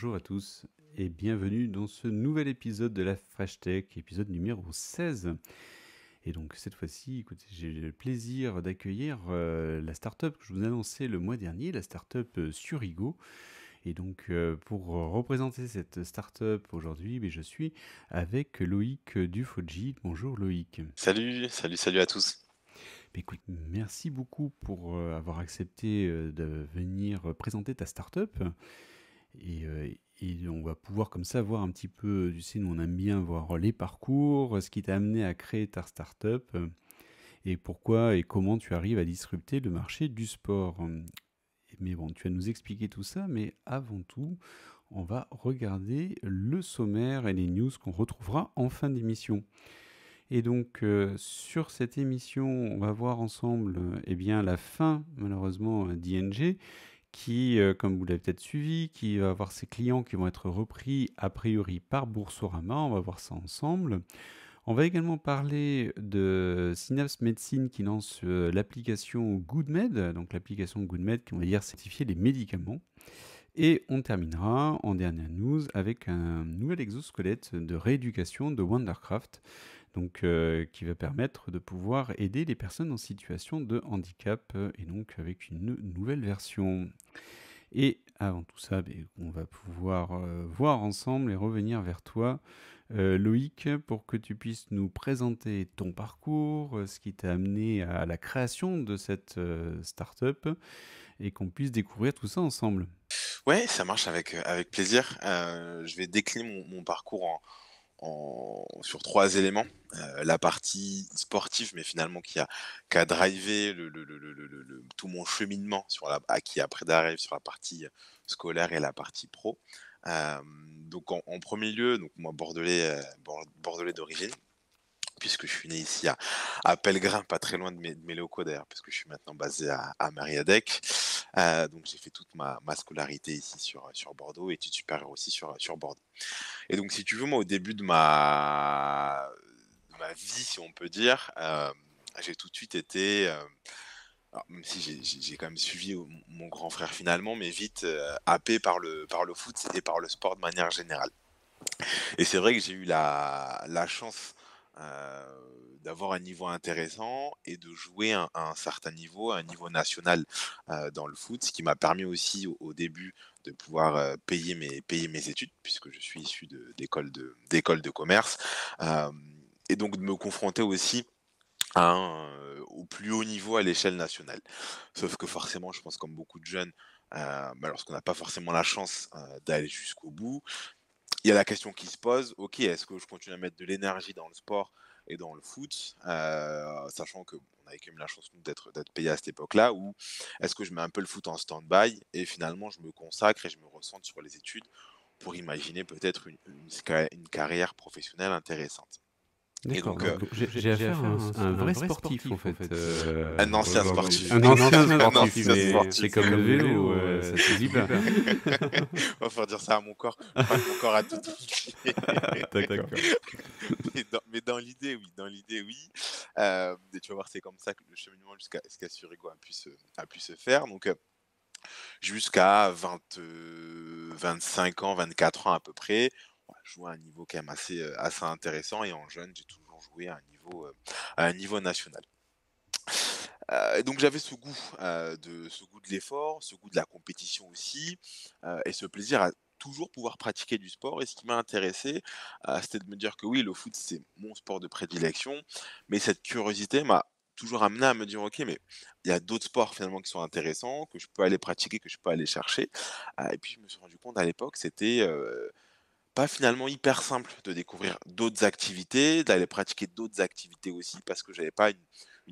Bonjour à tous et bienvenue dans ce nouvel épisode de la Fresh Tech, épisode numéro 16. Et donc cette fois-ci, j'ai le plaisir d'accueillir euh, la startup que je vous annonçais le mois dernier, la startup euh, Surigo. Et donc euh, pour représenter cette startup aujourd'hui, ben, je suis avec Loïc Dufoji. Bonjour Loïc. Salut, salut, salut à tous. Ben, écoute, merci beaucoup pour avoir accepté de venir présenter ta startup. up euh, et, on va pouvoir comme ça voir un petit peu, tu sais, nous on aime bien voir les parcours, ce qui t'a amené à créer ta start-up euh, et pourquoi et comment tu arrives à disrupter le marché du sport. Mais bon, tu vas nous expliquer tout ça, mais avant tout, on va regarder le sommaire et les news qu'on retrouvera en fin d'émission. Et donc euh, sur cette émission, on va voir ensemble eh bien, la fin malheureusement d'ING qui, euh, comme vous l'avez peut-être suivi, qui va avoir ses clients qui vont être repris a priori par Boursorama. On va voir ça ensemble. On va également parler de Synapse Medicine qui lance euh, l'application GoodMed, donc l'application GoodMed qui va dire certifier les médicaments. Et on terminera en dernière news avec un nouvel exosquelette de rééducation de Wondercraft donc euh, qui va permettre de pouvoir aider les personnes en situation de handicap, euh, et donc avec une nouvelle version. Et avant tout ça, ben, on va pouvoir euh, voir ensemble et revenir vers toi, Loïc, pour que tu puisses nous présenter ton parcours, ce qui t'a amené à la création de cette startup, et qu'on puisse découvrir tout ça ensemble. Ouais, ça marche avec, plaisir. je vais décliner mon parcours en, en, sur trois éléments. Euh, la partie sportive, mais finalement qui a, qui a drivé le, tout mon cheminement sur la, à qui après d'arrive sur la partie scolaire et la partie pro. Euh, donc en, premier lieu, donc moi bordelais, euh, bordelais d'origine, puisque je suis né ici à, Pellegrin, pas très loin de mes, de puisque parce que je suis maintenant basé à Mariadec. Euh, donc j'ai fait toute ma, ma, scolarité ici sur, sur Bordeaux et études supérieures aussi sur, sur Bordeaux. Et donc si tu veux, moi au début de ma, ma vie, si on peut dire, euh, j'ai tout de suite été... Euh, alors, même si j'ai quand même suivi mon grand frère finalement, mais vite happé par le, par le foot et par le sport de manière générale. Et c'est vrai que j'ai eu la, chance d'avoir un niveau intéressant et de jouer un, à un certain niveau, à un niveau national euh, dans le foot, ce qui m'a permis aussi au, début de pouvoir euh, payer, mes, payer mes études, puisque je suis issu de, d'école de, de commerce, euh, et donc de me confronter aussi à au plus haut niveau à l'échelle nationale. Sauf que forcément, je pense comme beaucoup de jeunes, bah, lorsqu'on n'a pas forcément la chance d'aller jusqu'au bout, il y a la question qui se pose, ok, est-ce que je continue à mettre de l'énergie dans le sport et dans le foot, euh, sachant que on avait quand même la chance d'être d'être payé à cette époque-là, Ou est-ce que je mets un peu le foot en stand-by et finalement je me consacre et je me ressens sur les études pour imaginer peut-être une carrière professionnelle intéressante. D'accord. Euh, j'ai affaire à un, vrai sportif, en fait. Euh, euh, un ancien sportif. Un ancien sportif. C'est comme le vélo, c'est se dit va falloir dire ça à mon corps. mon corps a tout D'accord. mais dans, l'idée, oui. Dans l'idée, oui. tu vas voir, c'est comme ça que le cheminement jusqu'à ce Surigo a pu se, faire. Donc, jusqu'à 25 ans, 24 ans à peu près, bah, jouer à un niveau quand même assez, euh, assez intéressant. Et en jeune, j'ai toujours joué à un niveau, euh, à un niveau national. Euh, donc j'avais ce goût de ce goût de l'effort, ce goût de la compétition aussi, et ce plaisir à toujours pouvoir pratiquer du sport. Et ce qui m'a intéressé, c'était de me dire que oui, le foot c'est mon sport de prédilection, mais cette curiosité m'a toujours amené à me dire ok mais il y a d'autres sports finalement qui sont intéressants que je peux aller pratiquer que je peux aller chercher et puis je me suis rendu compte à l'époque c'était pas finalement hyper simple de découvrir d'autres activités, d'aller pratiquer d'autres activités aussi, parce que j'avais pas une,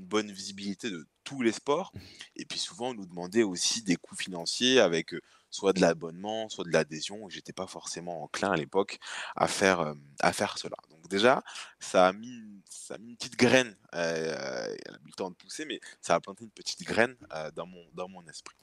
bonne visibilité de tous les sports. Mmh. Et puis souvent, on nous demandait aussi des coûts financiers avec euh, soit de l'abonnement, soit de l'adhésion. J'étais pas forcément enclin à l'époque à faire, euh, à faire cela. Donc déjà, ça a mis, ça a mis une petite graine. Euh, a mis le temps de pousser, mais ça a planté une petite graine euh, dans, mon, dans mon esprit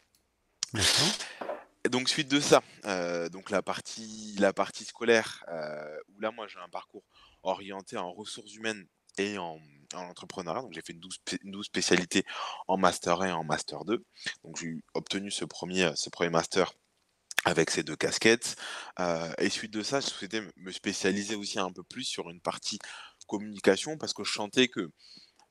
donc suite de ça, euh, donc la partie, la partie scolaire, euh, où là moi j'ai un parcours orienté en ressources humaines et en, entrepreneuriat. Donc j'ai fait 12, 12 spécialités en master 1 et en master 2. Donc j'ai obtenu ce premier, ce premier master avec ces deux casquettes. Euh, et suite de ça, je souhaitais me spécialiser aussi un peu plus sur une partie communication parce que je sentais que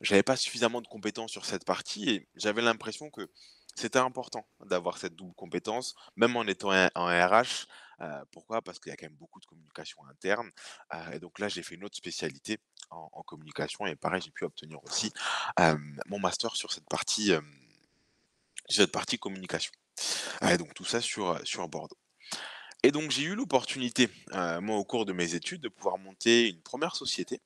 j'avais pas suffisamment de compétences sur cette partie et j'avais l'impression que c'était important d'avoir cette double compétence, même en étant en RH. Euh, pourquoi Parce qu'il y a quand même beaucoup de communication interne. Euh, et donc là, j'ai fait une autre spécialité en, communication. Et pareil, j'ai pu obtenir aussi euh, mon master sur cette partie, cette partie communication. et donc tout ça sur, sur Bordeaux. Et donc j'ai eu l'opportunité, moi, au cours de mes études, de pouvoir monter une première société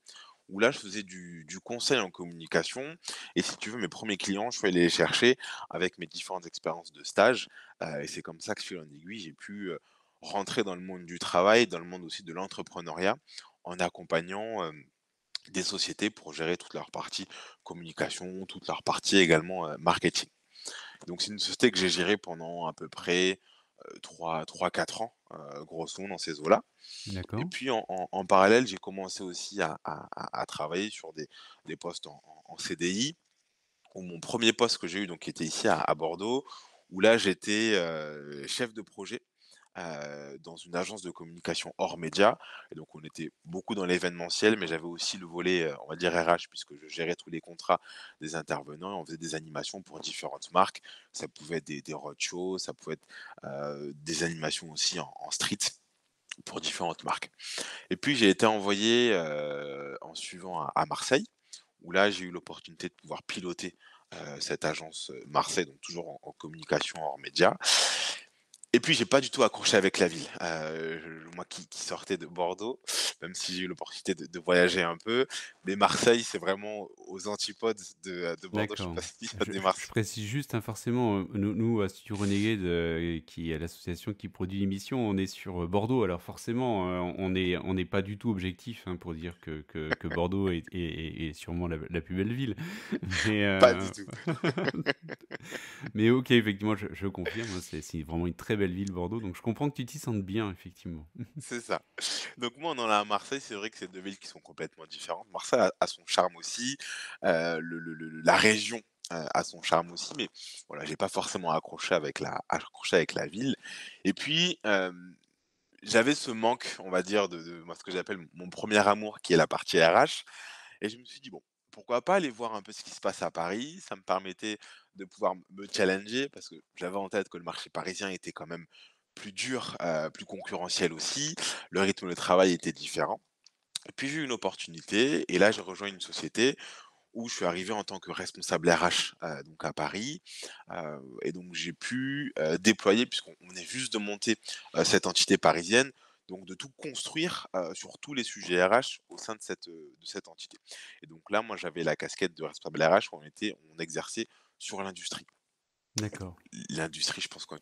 où là, je faisais du, conseil en communication. Et si tu veux, mes premiers clients, je suis allé les chercher avec mes différentes expériences de stage. Euh, et c'est comme ça que, sur en aiguille, j'ai pu euh, rentrer dans le monde du travail, dans le monde aussi de l'entrepreneuriat, en accompagnant des sociétés pour gérer toute leur partie communication, toute leur partie également marketing. Donc, c'est une société que j'ai gérée pendant à peu près 3-4 ans euh, grosso modo dans ces eaux-là. Et puis en, parallèle, j'ai commencé aussi à, travailler sur des, postes en, CDI, où mon premier poste que j'ai eu donc, était ici à, Bordeaux, où là j'étais euh, chef de projet euh, dans une agence de communication hors média. Et donc, on était beaucoup dans l'événementiel, mais j'avais aussi le volet, euh, on va dire RH, puisque je gérais tous les contrats des intervenants. On faisait des animations pour différentes marques. Ça pouvait être des, roadshows, ça pouvait être euh, des animations aussi en, street pour différentes marques. Et puis j'ai été envoyé en suivant à, Marseille, où là j'ai eu l'opportunité de pouvoir piloter cette agence Marseille, donc toujours en, en communication hors média. Et puis, j'ai pas du tout accroché avec la ville. Euh, moi qui, sortais de Bordeaux, même si j'ai eu l'opportunité de, voyager un peu, mais Marseille, c'est vraiment aux antipodes de, Bordeaux. Je, précise juste, hein, forcément, euh, nous, nous, à Studio Renegade, qui est l'association qui produit l'émission, on est sur euh, Bordeaux. Alors, forcément, on n'est on pas du tout objectif hein, pour dire que, Bordeaux est, sûrement la, plus belle ville. Mais, pas du tout. mais ok, effectivement, je confirme, c'est vraiment une très belle ville Bordeaux. Donc je comprends que tu t'y sentes bien, effectivement. C'est ça. Donc moi, on en a à Marseille. C'est vrai que c'est deux villes qui sont complètement différentes. Marseille a, son charme aussi. Euh, la région euh, a son charme aussi, mais voilà, j'ai pas forcément accroché avec la, accroché avec la ville. Et puis, euh, j'avais ce manque, on va dire, de, moi, ce que j'appelle mon premier amour, qui est la partie RH. Et je me suis dit, bon, pourquoi pas aller voir un peu ce qui se passe à Paris Ça me permettait de pouvoir me challenger parce que j'avais en tête que le marché parisien était quand même plus dur, plus concurrentiel aussi. Le rythme de travail était différent. Et puis j'ai eu une opportunité et là j'ai rejoint une société où je suis arrivé en tant que responsable RH donc à Paris. et donc j'ai pu déployer, puisqu'on est juste de monter cette entité parisienne, donc de tout construire sur tous les sujets RH au sein de cette, de cette entité. Et donc là, moi, j'avais la casquette de responsable RH où on, était, on exerçait sur l'industrie. D'accord. L'industrie, je pense, que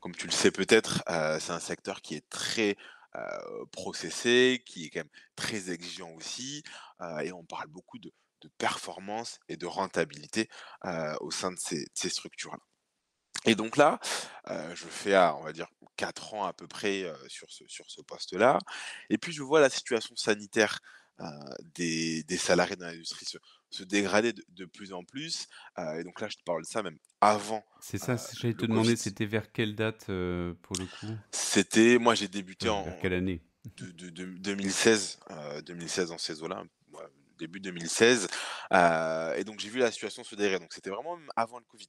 comme tu le sais peut-être, euh, c'est un secteur qui est très euh, processé, qui est quand même très exigeant aussi, euh, et on parle beaucoup de, performance et de rentabilité au sein de ces, structures-là. Et donc là, je fais, à, ah, on va dire, quatre ans à peu près sur ce, poste-là, et puis je vois la situation sanitaire des, des salariés dans l'industrie se, se dégrader de, plus en plus. et donc là, je te parle de ça même avant. C'est ça, j'allais te demander, c'était vers quelle date pour le coup C'était, moi j'ai débuté en. quelle année de, 2016, 2016 en ces eaux début 2016. et donc j'ai vu la situation se dégrader. Donc c'était vraiment avant le Covid.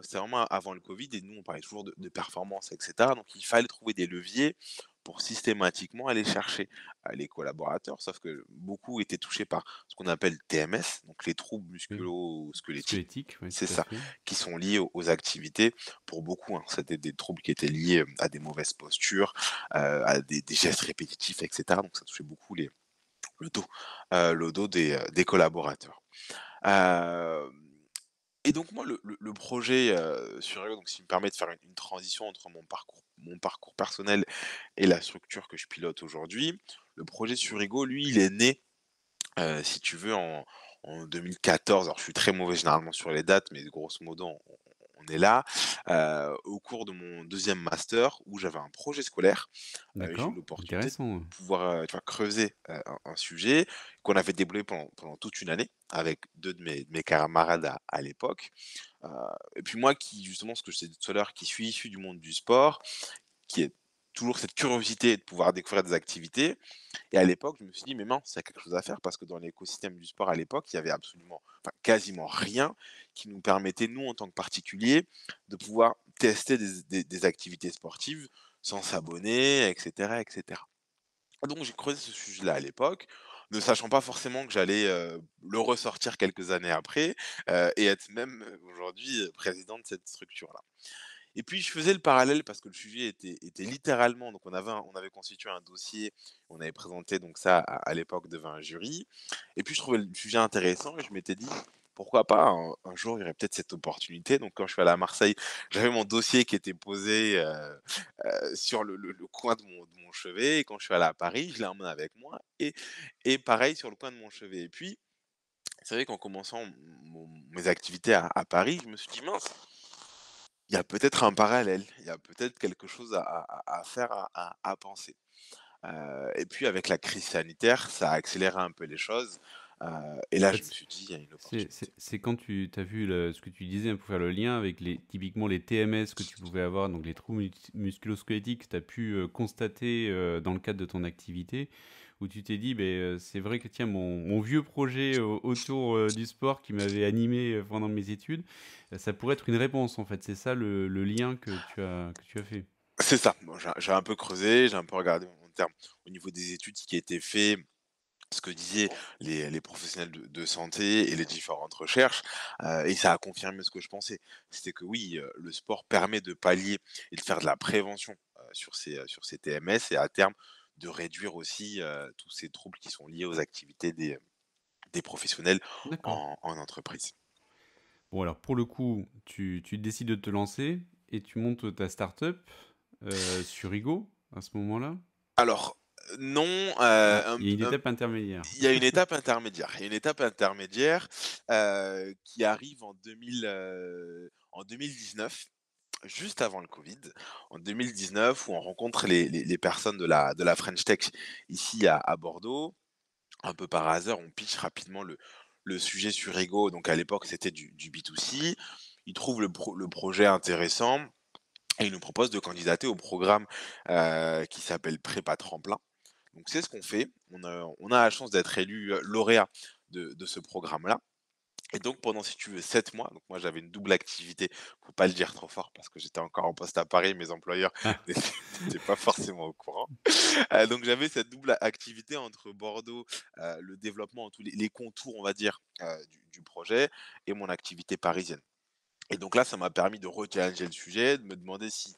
C'était vraiment avant le Covid et nous on parlait toujours de, performance, etc. Donc il fallait trouver des leviers pour systématiquement aller chercher les collaborateurs, sauf que beaucoup étaient touchés par ce qu'on appelle TMS, donc les troubles mmh. musculo-squelettiques, c'est ça, qui sont liés aux, activités. Pour beaucoup, hein, c'était des troubles qui étaient liés euh, à des mauvaises postures, euh, à des, gestes répétitifs, etc. Donc ça touchait beaucoup les, le dos, euh, le dos des, collaborateurs. Et donc moi, le, projet euh, sur qui donc me permet de faire une, transition entre mon parcours, mon parcours personnel et la structure que je pilote aujourd'hui, le projet sur lui, il est né, euh, si tu veux, en, en 2014. Alors je suis très mauvais généralement sur les dates, mais grosso modo, on, on est là au cours de mon deuxième master où j'avais un projet scolaire. j'ai eu l'opportunité de pouvoir creuser un, sujet qu'on avait débloqué pendant, toute une année avec deux de mes, camarades à, l'époque. et puis moi qui, justement, ce que je sais tout à l'heure, qui suis issu du monde du sport, qui est toujours cette curiosité de pouvoir découvrir des activités. Et à l'époque, je me suis dit, mais mince, il a quelque chose à faire parce que dans l'écosystème du sport à l'époque, il y avait absolument, quasiment rien qui nous permettait, nous, en tant que particuliers, de pouvoir tester des, activités sportives sans s'abonner, etc., etc. Donc, j'ai creusé ce sujet-là à l'époque ne sachant pas forcément que j'allais euh, le ressortir quelques années après euh, et être même euh, aujourd'hui président de cette structure-là. Et puis je faisais le parallèle parce que le sujet était, littéralement, donc on avait, on avait constitué un dossier, on avait présenté donc ça à, l'époque devant un jury. Et puis je trouvais le sujet intéressant et je m'étais dit pourquoi pas un, jour il y aurait peut-être cette opportunité. Donc quand je suis allé à Marseille, j'avais mon dossier qui était posé euh, euh, sur le, coin de mon, chevet. Et quand je suis allé à Paris, je l'ai emmené avec moi et, pareil sur le coin de mon chevet. Et puis vous savez qu'en commençant mes activités à Paris, je me suis dit mince il y a peut-être un parallèle, il y a peut-être quelque chose à, faire, à, penser. Euh, et puis avec la crise sanitaire, ça a accéléré un peu les choses. Euh, et là, je me suis dit, il y a une opportunité. C'est quand tu as vu ce que tu disais hein, pour faire le lien avec les, typiquement les TMS que tu pouvais avoir, donc les trous musculosquelettiques que tu as pu constater dans le cadre de ton activité où tu t'es dit, ben, euh, c'est vrai que tiens, mon, vieux projet euh, autour euh, du sport qui m'avait animé pendant mes études, ça pourrait être une réponse en fait. C'est ça le, lien que tu as, que tu as fait. C'est ça. j'ai un peu creusé, j'ai un peu regardé mon terme. au niveau des études qui a été fait ce que disaient les, les professionnels de, santé et les différentes recherches, et ça a confirmé ce que je pensais. C'était que oui, le sport permet de pallier et de faire de la prévention sur, ces, sur ces TMS, et à terme, de réduire aussi tous ces troubles qui sont liés aux activités des, professionnels en, entreprise. Bon, alors pour le coup, tu, décides de te lancer et tu montes ta start-up sur Ego à ce moment-là Alors, non. il y a une étape intermédiaire. Il y a une étape intermédiaire. Il une étape intermédiaire qui arrive en 2019 juste avant le Covid, en 2019, où on rencontre les, personnes de la, French Tech ici à, Bordeaux. Un peu par hasard, on pitch rapidement le, sujet sur Ego. Donc à l'époque, c'était du, B2C. Ils trouvent le, projet intéressant et ils nous proposent de candidater au programme euh, qui s'appelle Prépa Tremplin. Donc c'est ce qu'on fait. On a, la chance d'être élu euh, lauréat de ce programme-là. Et donc pendant, si tu veux, sept mois, donc moi j'avais une double activité, faut pas le dire trop fort parce que j'étais encore en poste à Paris, mes employeurs ah. n'étaient pas forcément au courant. Euh, donc j'avais cette double activité entre Bordeaux, euh, le développement, tous les, contours, on va dire, euh, du, projet, et mon activité parisienne. Et donc là, ça m'a permis de rechallenger le sujet, de me demander si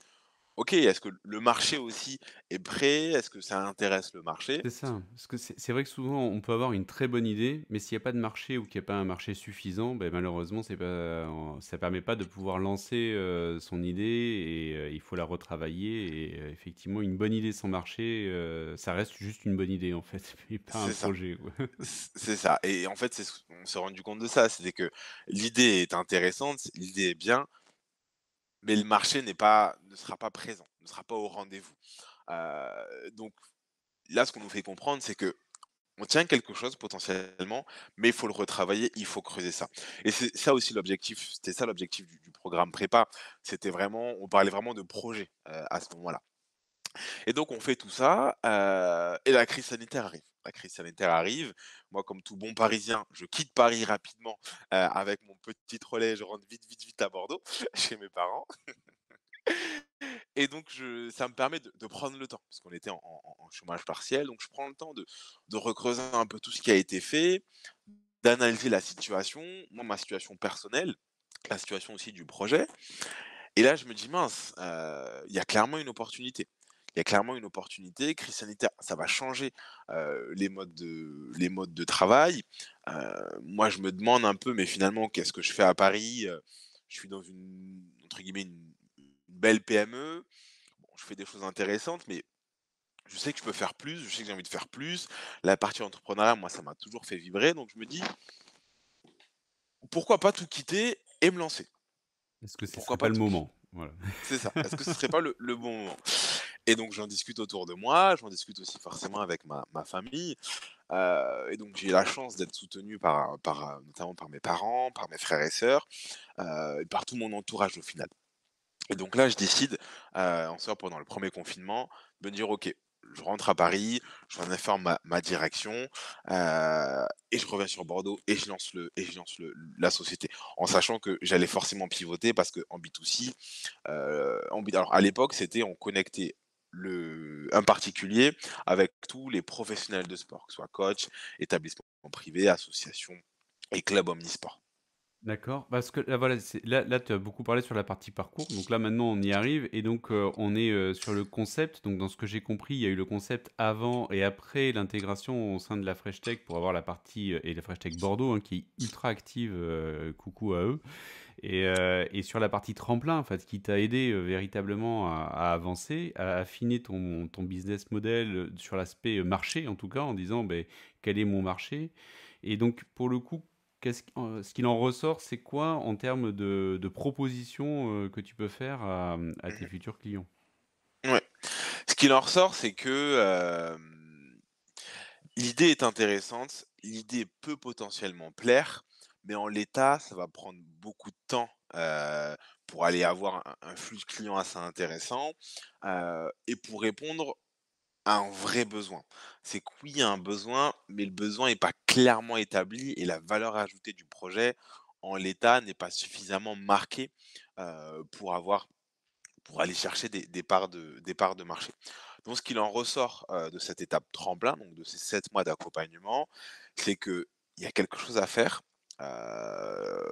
ok, est-ce que le marché aussi est prêt Est-ce que ça intéresse le marché C'est ça. Parce que c'est vrai que souvent, on peut avoir une très bonne idée, mais s'il n'y a pas de marché ou qu'il n'y a pas un marché suffisant, ben, malheureusement, ça ne permet pas de pouvoir lancer son idée et il faut la retravailler. Et effectivement, une bonne idée sans marché, ça reste juste une bonne idée, en fait, et pas un projet. C'est ça. Et en fait, on s'est rendu compte de ça. C'était que l'idée est intéressante, l'idée est bien, mais le marché n'est pas, ne sera pas présent, ne sera pas au rendez-vous. Euh, donc là, ce qu'on nous fait comprendre, c'est que on tient quelque chose potentiellement, mais il faut le retravailler, il faut creuser ça. Et c'est ça aussi l'objectif, c'était ça l'objectif du, programme prépa. C'était vraiment, on parlait vraiment de projet euh, à ce moment-là. Et donc on fait tout ça, euh, et la crise sanitaire arrive. La crise sanitaire arrive, moi, comme tout bon Parisien, je quitte Paris rapidement avec mon petit relais. Je rentre vite, vite, vite à Bordeaux chez mes parents. Et donc, ça me permet de, prendre le temps, parce qu'on était en, chômage partiel. Donc, je prends le temps de, recreuser un peu tout ce qui a été fait, d'analyser la situation, moi, ma situation personnelle, la situation aussi du projet. Et là, je me dis, mince, il y a clairement une opportunité il y a clairement une opportunité. Crise sanitaire, ça va changer les, modes de, les modes de travail. moi, je me demande un peu, mais finalement, qu'est-ce que je fais à Paris Je suis dans une, entre guillemets, une, belle PME. je fais des choses intéressantes, mais je sais que je peux faire plus, je sais que j'ai envie de faire plus. La partie entrepreneuriat, moi, ça m'a toujours fait vibrer. Donc, je me dis, pourquoi pas tout quitter et me lancer Est-ce que c'est pas, le moment C'est ça. Est-ce que ce serait pas le bon moment et donc j'en discute autour de moi, j'en discute aussi forcément avec ma, ma famille. et donc j'ai la chance d'être soutenu par, par, notamment par mes parents, par mes frères et sœurs, et par tout mon entourage au final. Et donc là, je décide, euh, en soi, pendant le premier confinement, de me dire, OK, je rentre à Paris, je informe ma, ma direction et je reviens sur Bordeaux et je lance, le, et je lance la société. En sachant que j'allais forcément pivoter parce qu'en B2C, euh, en, alors à l'époque, c'était on connectait le, un particulier avec tous les professionnels de sport, que ce soit coach, établissement privé, association et club omnisport. D'accord, parce que ah, là, voilà, là, tu as beaucoup parlé sur la partie parcours, donc là maintenant on y arrive, et donc euh, on est euh, sur le concept, donc dans ce que j'ai compris, il y a eu le concept avant et après l'intégration au sein de la FreshTech Tech pour avoir la partie, euh, et la FreshTech Bordeaux hein, qui est ultra active, coucou à eux, euh, et, sur la partie tremplin, en fait, qui t'a aidé euh, véritablement à, avancer, à affiner ton, business model euh, sur l'aspect marché, en tout cas, en disant ben, quel est mon marché. Et donc, pour le coup, -ce, qu'il en ressort, c'est quoi en termes de, propositions que tu peux faire à, tes futurs clients ouais. Ce qu'il en ressort, c'est que l'idée est intéressante, l'idée peut potentiellement plaire mais en l'état, ça va prendre beaucoup de temps pour aller avoir un, flux de clients assez intéressant et pour répondre à un vrai besoin. C'est que oui, il y a un besoin, mais le besoin n'est pas clairement établi et la valeur ajoutée du projet en l'état n'est pas suffisamment marquée pour avoir pour aller chercher des, parts de, parts de marché. Donc, ce qu'il en ressort de cette étape tremplin, donc de ces sept mois d'accompagnement, c'est qu'il y a quelque chose à faire euh,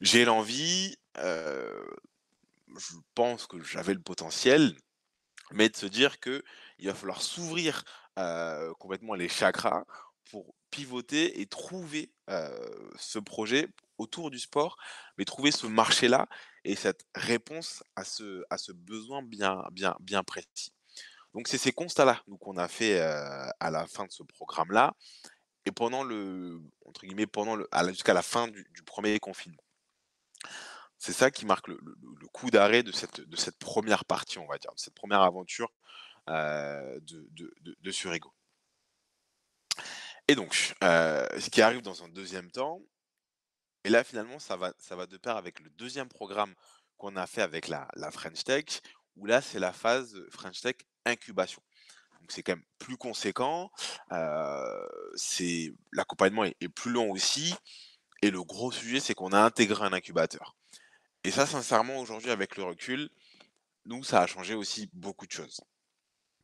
j'ai l'envie, euh, je pense que j'avais le potentiel, mais de se dire que il va falloir s'ouvrir euh, complètement les chakras pour pivoter et trouver ce projet autour du sport, mais trouver ce marché-là et cette réponse à ce, à ce besoin bien, bien, bien précis. Donc c'est ces constats-là qu'on a fait à la fin de ce programme-là et pendant le entre guillemets pendant le jusqu'à la fin du, premier confinement. C'est ça qui marque le, coup d'arrêt de cette, première partie, on va dire, de cette première aventure euh, de, sur-ego. Et donc, euh, ce qui arrive dans un deuxième temps, et là finalement, ça va, ça va de pair avec le deuxième programme qu'on a fait avec la French Tech, où là, c'est la phase French Tech incubation donc c'est quand même plus conséquent. c'est l'accompagnement est, plus long aussi. Et le gros sujet, c'est qu'on a intégré un incubateur. Et ça, sincèrement, aujourd'hui, avec le recul, nous, ça a changé aussi beaucoup de choses.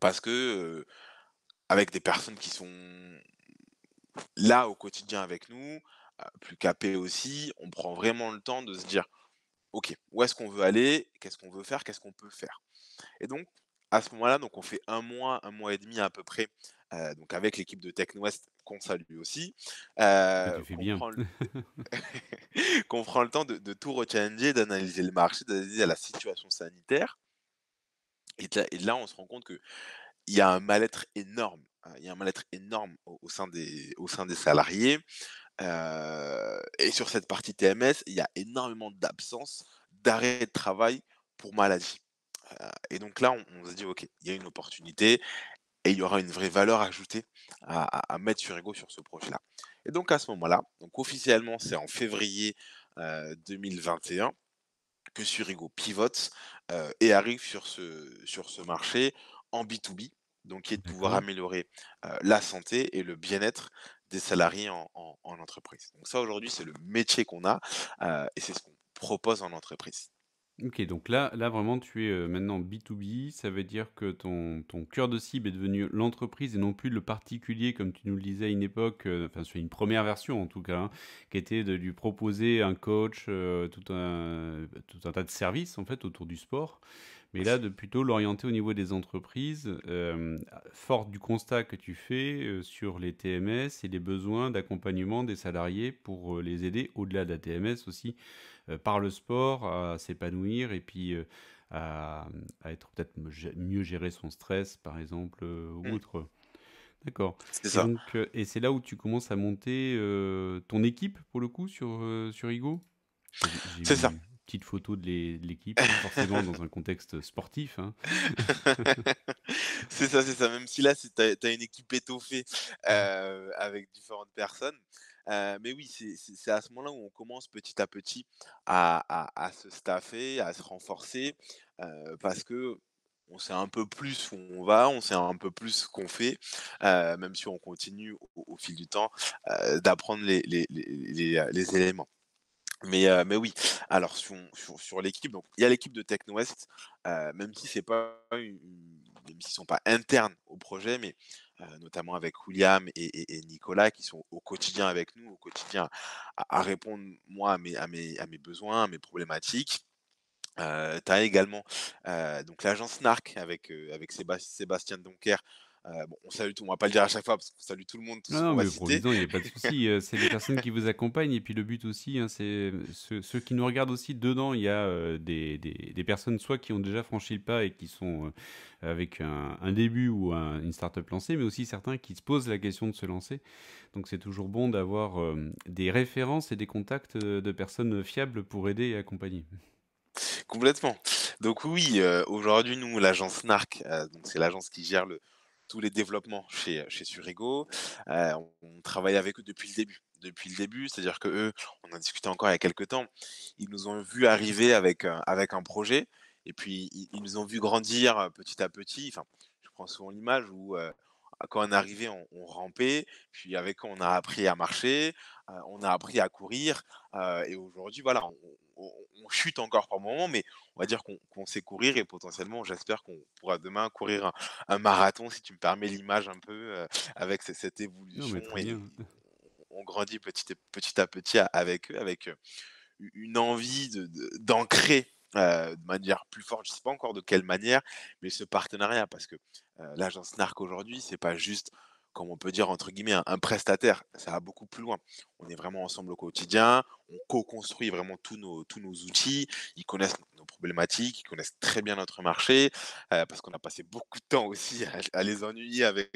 Parce que, avec des personnes qui sont là au quotidien avec nous, plus capées aussi, on prend vraiment le temps de se dire, OK, où est-ce qu'on veut aller Qu'est-ce qu'on veut faire Qu'est-ce qu'on peut faire Et donc, à ce moment-là, donc on fait un mois, un mois et demi à peu près, donc avec l'équipe de TechnoWest qu'on salue aussi. Euh, qu'on prend, le... prend le temps de, de tout rechanger, d'analyser le marché, d'analyser la situation sanitaire. Et là, là, on se rend compte qu'il y a un mal-être énorme. Hein, il y a un mal-être énorme au, sein des, au sein des salariés. et sur cette partie TMS, il y a énormément d'absence, d'arrêt de travail pour maladie. Ah, et donc là, on, se dit, OK, il y a une opportunité et il y aura une vraie valeur ajoutée à, mettre sur Ego sur ce projet-là. Et donc à ce moment-là, donc officiellement, c'est en février 2021 euh, que Surigo pivote euh, et arrive sur ce, sur ce marché en B2B, donc qui est de pouvoir améliorer euh, la santé et le bien-être des salariés en entreprise. Donc ça aujourd'hui, c'est le métier qu'on a et c'est ce qu'on propose en entreprise. Ok, donc là, là vraiment, tu es euh, maintenant B2B. Ça veut dire que ton, ton cœur de cible est devenu l'entreprise et non plus le particulier, comme tu nous le disais à une époque, euh, enfin, sur une première version en tout cas, hein, qui était de lui proposer un coach, euh, tout, un, bah, tout un tas de services en fait autour du sport. Mais là, de plutôt l'orienter au niveau des entreprises, forte du constat que tu fais sur les TMS et les besoins d'accompagnement des salariés pour les aider au-delà de la TMS aussi euh, par le sport à s'épanouir et puis euh, à, être peut-être mieux gérer son stress, par exemple, euh, ou mm. autre. D'accord. C'est ça. et c'est là où tu commences à monter ton équipe, pour le coup, sur, Igo C'est ça. petite photo de l'équipe, hein, forcément dans un contexte sportif. Hein. c'est ça, c'est ça. Même si là, tu as, une équipe étoffée mm. avec différentes personnes. Euh, mais oui, c'est à ce moment-là où on commence petit à petit à, se staffer, à se renforcer, euh, parce que on sait un peu plus où on va, on sait un peu plus ce qu'on fait, euh, même si on continue au, fil du temps d'apprendre les, les, éléments. Mais, mais oui, alors sur, sur, l'équipe, il y a l'équipe de TechnoWest, même si c'est pas une, sont pas internes au projet, mais euh, notamment avec William et, Nicolas, qui sont au quotidien avec nous, au quotidien, à, répondre, moi, à mes, besoins, à mes problématiques. Euh, tu as également euh, donc l'agence NARC avec, Sébastien, Sébastien Donker euh, bon, on salue tout, on va pas le dire à chaque fois parce qu'on salue tout le monde. non, mais pour il n'y a pas de souci. Euh, c'est les personnes qui vous accompagnent et puis le but aussi, hein, c'est euh, ceux, qui nous regardent aussi dedans. Il y a des, des, personnes soit qui ont déjà franchi le pas et qui sont avec un, début ou une startup lancée, mais aussi certains qui se posent la question de se lancer. Donc c'est toujours bon d'avoir des références et des contacts de personnes fiables pour aider et accompagner. Complètement. Donc oui, aujourd'hui nous l'agence NARC, donc c'est l'agence qui gère le tous les développements chez, euh, chez Surego. Euh, on travaille avec eux depuis le début. Depuis le début, c'est-à-dire que eux, on en discuté encore il y a quelques temps, ils nous ont vu arriver avec, euh, avec un projet et puis ils, nous ont vu grandir petit à petit. Enfin, je prends souvent l'image où quand on arrivait, on, on, rampait, puis avec on a appris à marcher, on a appris à courir, et aujourd'hui, voilà, on, on, chute encore par moment, mais on va dire qu'on sait courir et potentiellement, j'espère qu'on pourra demain courir un, marathon, si tu me permets l'image un peu, euh, avec cette, évolution. on grandit petit, à petit avec eux, avec euh, une envie d'ancrer. De, euh, de manière plus forte, je ne sais pas encore de quelle manière, mais ce partenariat, parce que l'agence NARC aujourd'hui, c'est pas juste comme on peut dire entre guillemets, un, prestataire. Ça va beaucoup plus loin. On est vraiment ensemble au quotidien, on co-construit vraiment tous nos, tous nos outils, ils connaissent nos problématiques, ils connaissent très bien notre marché, euh, parce qu'on a passé beaucoup de temps aussi à, les ennuyer avec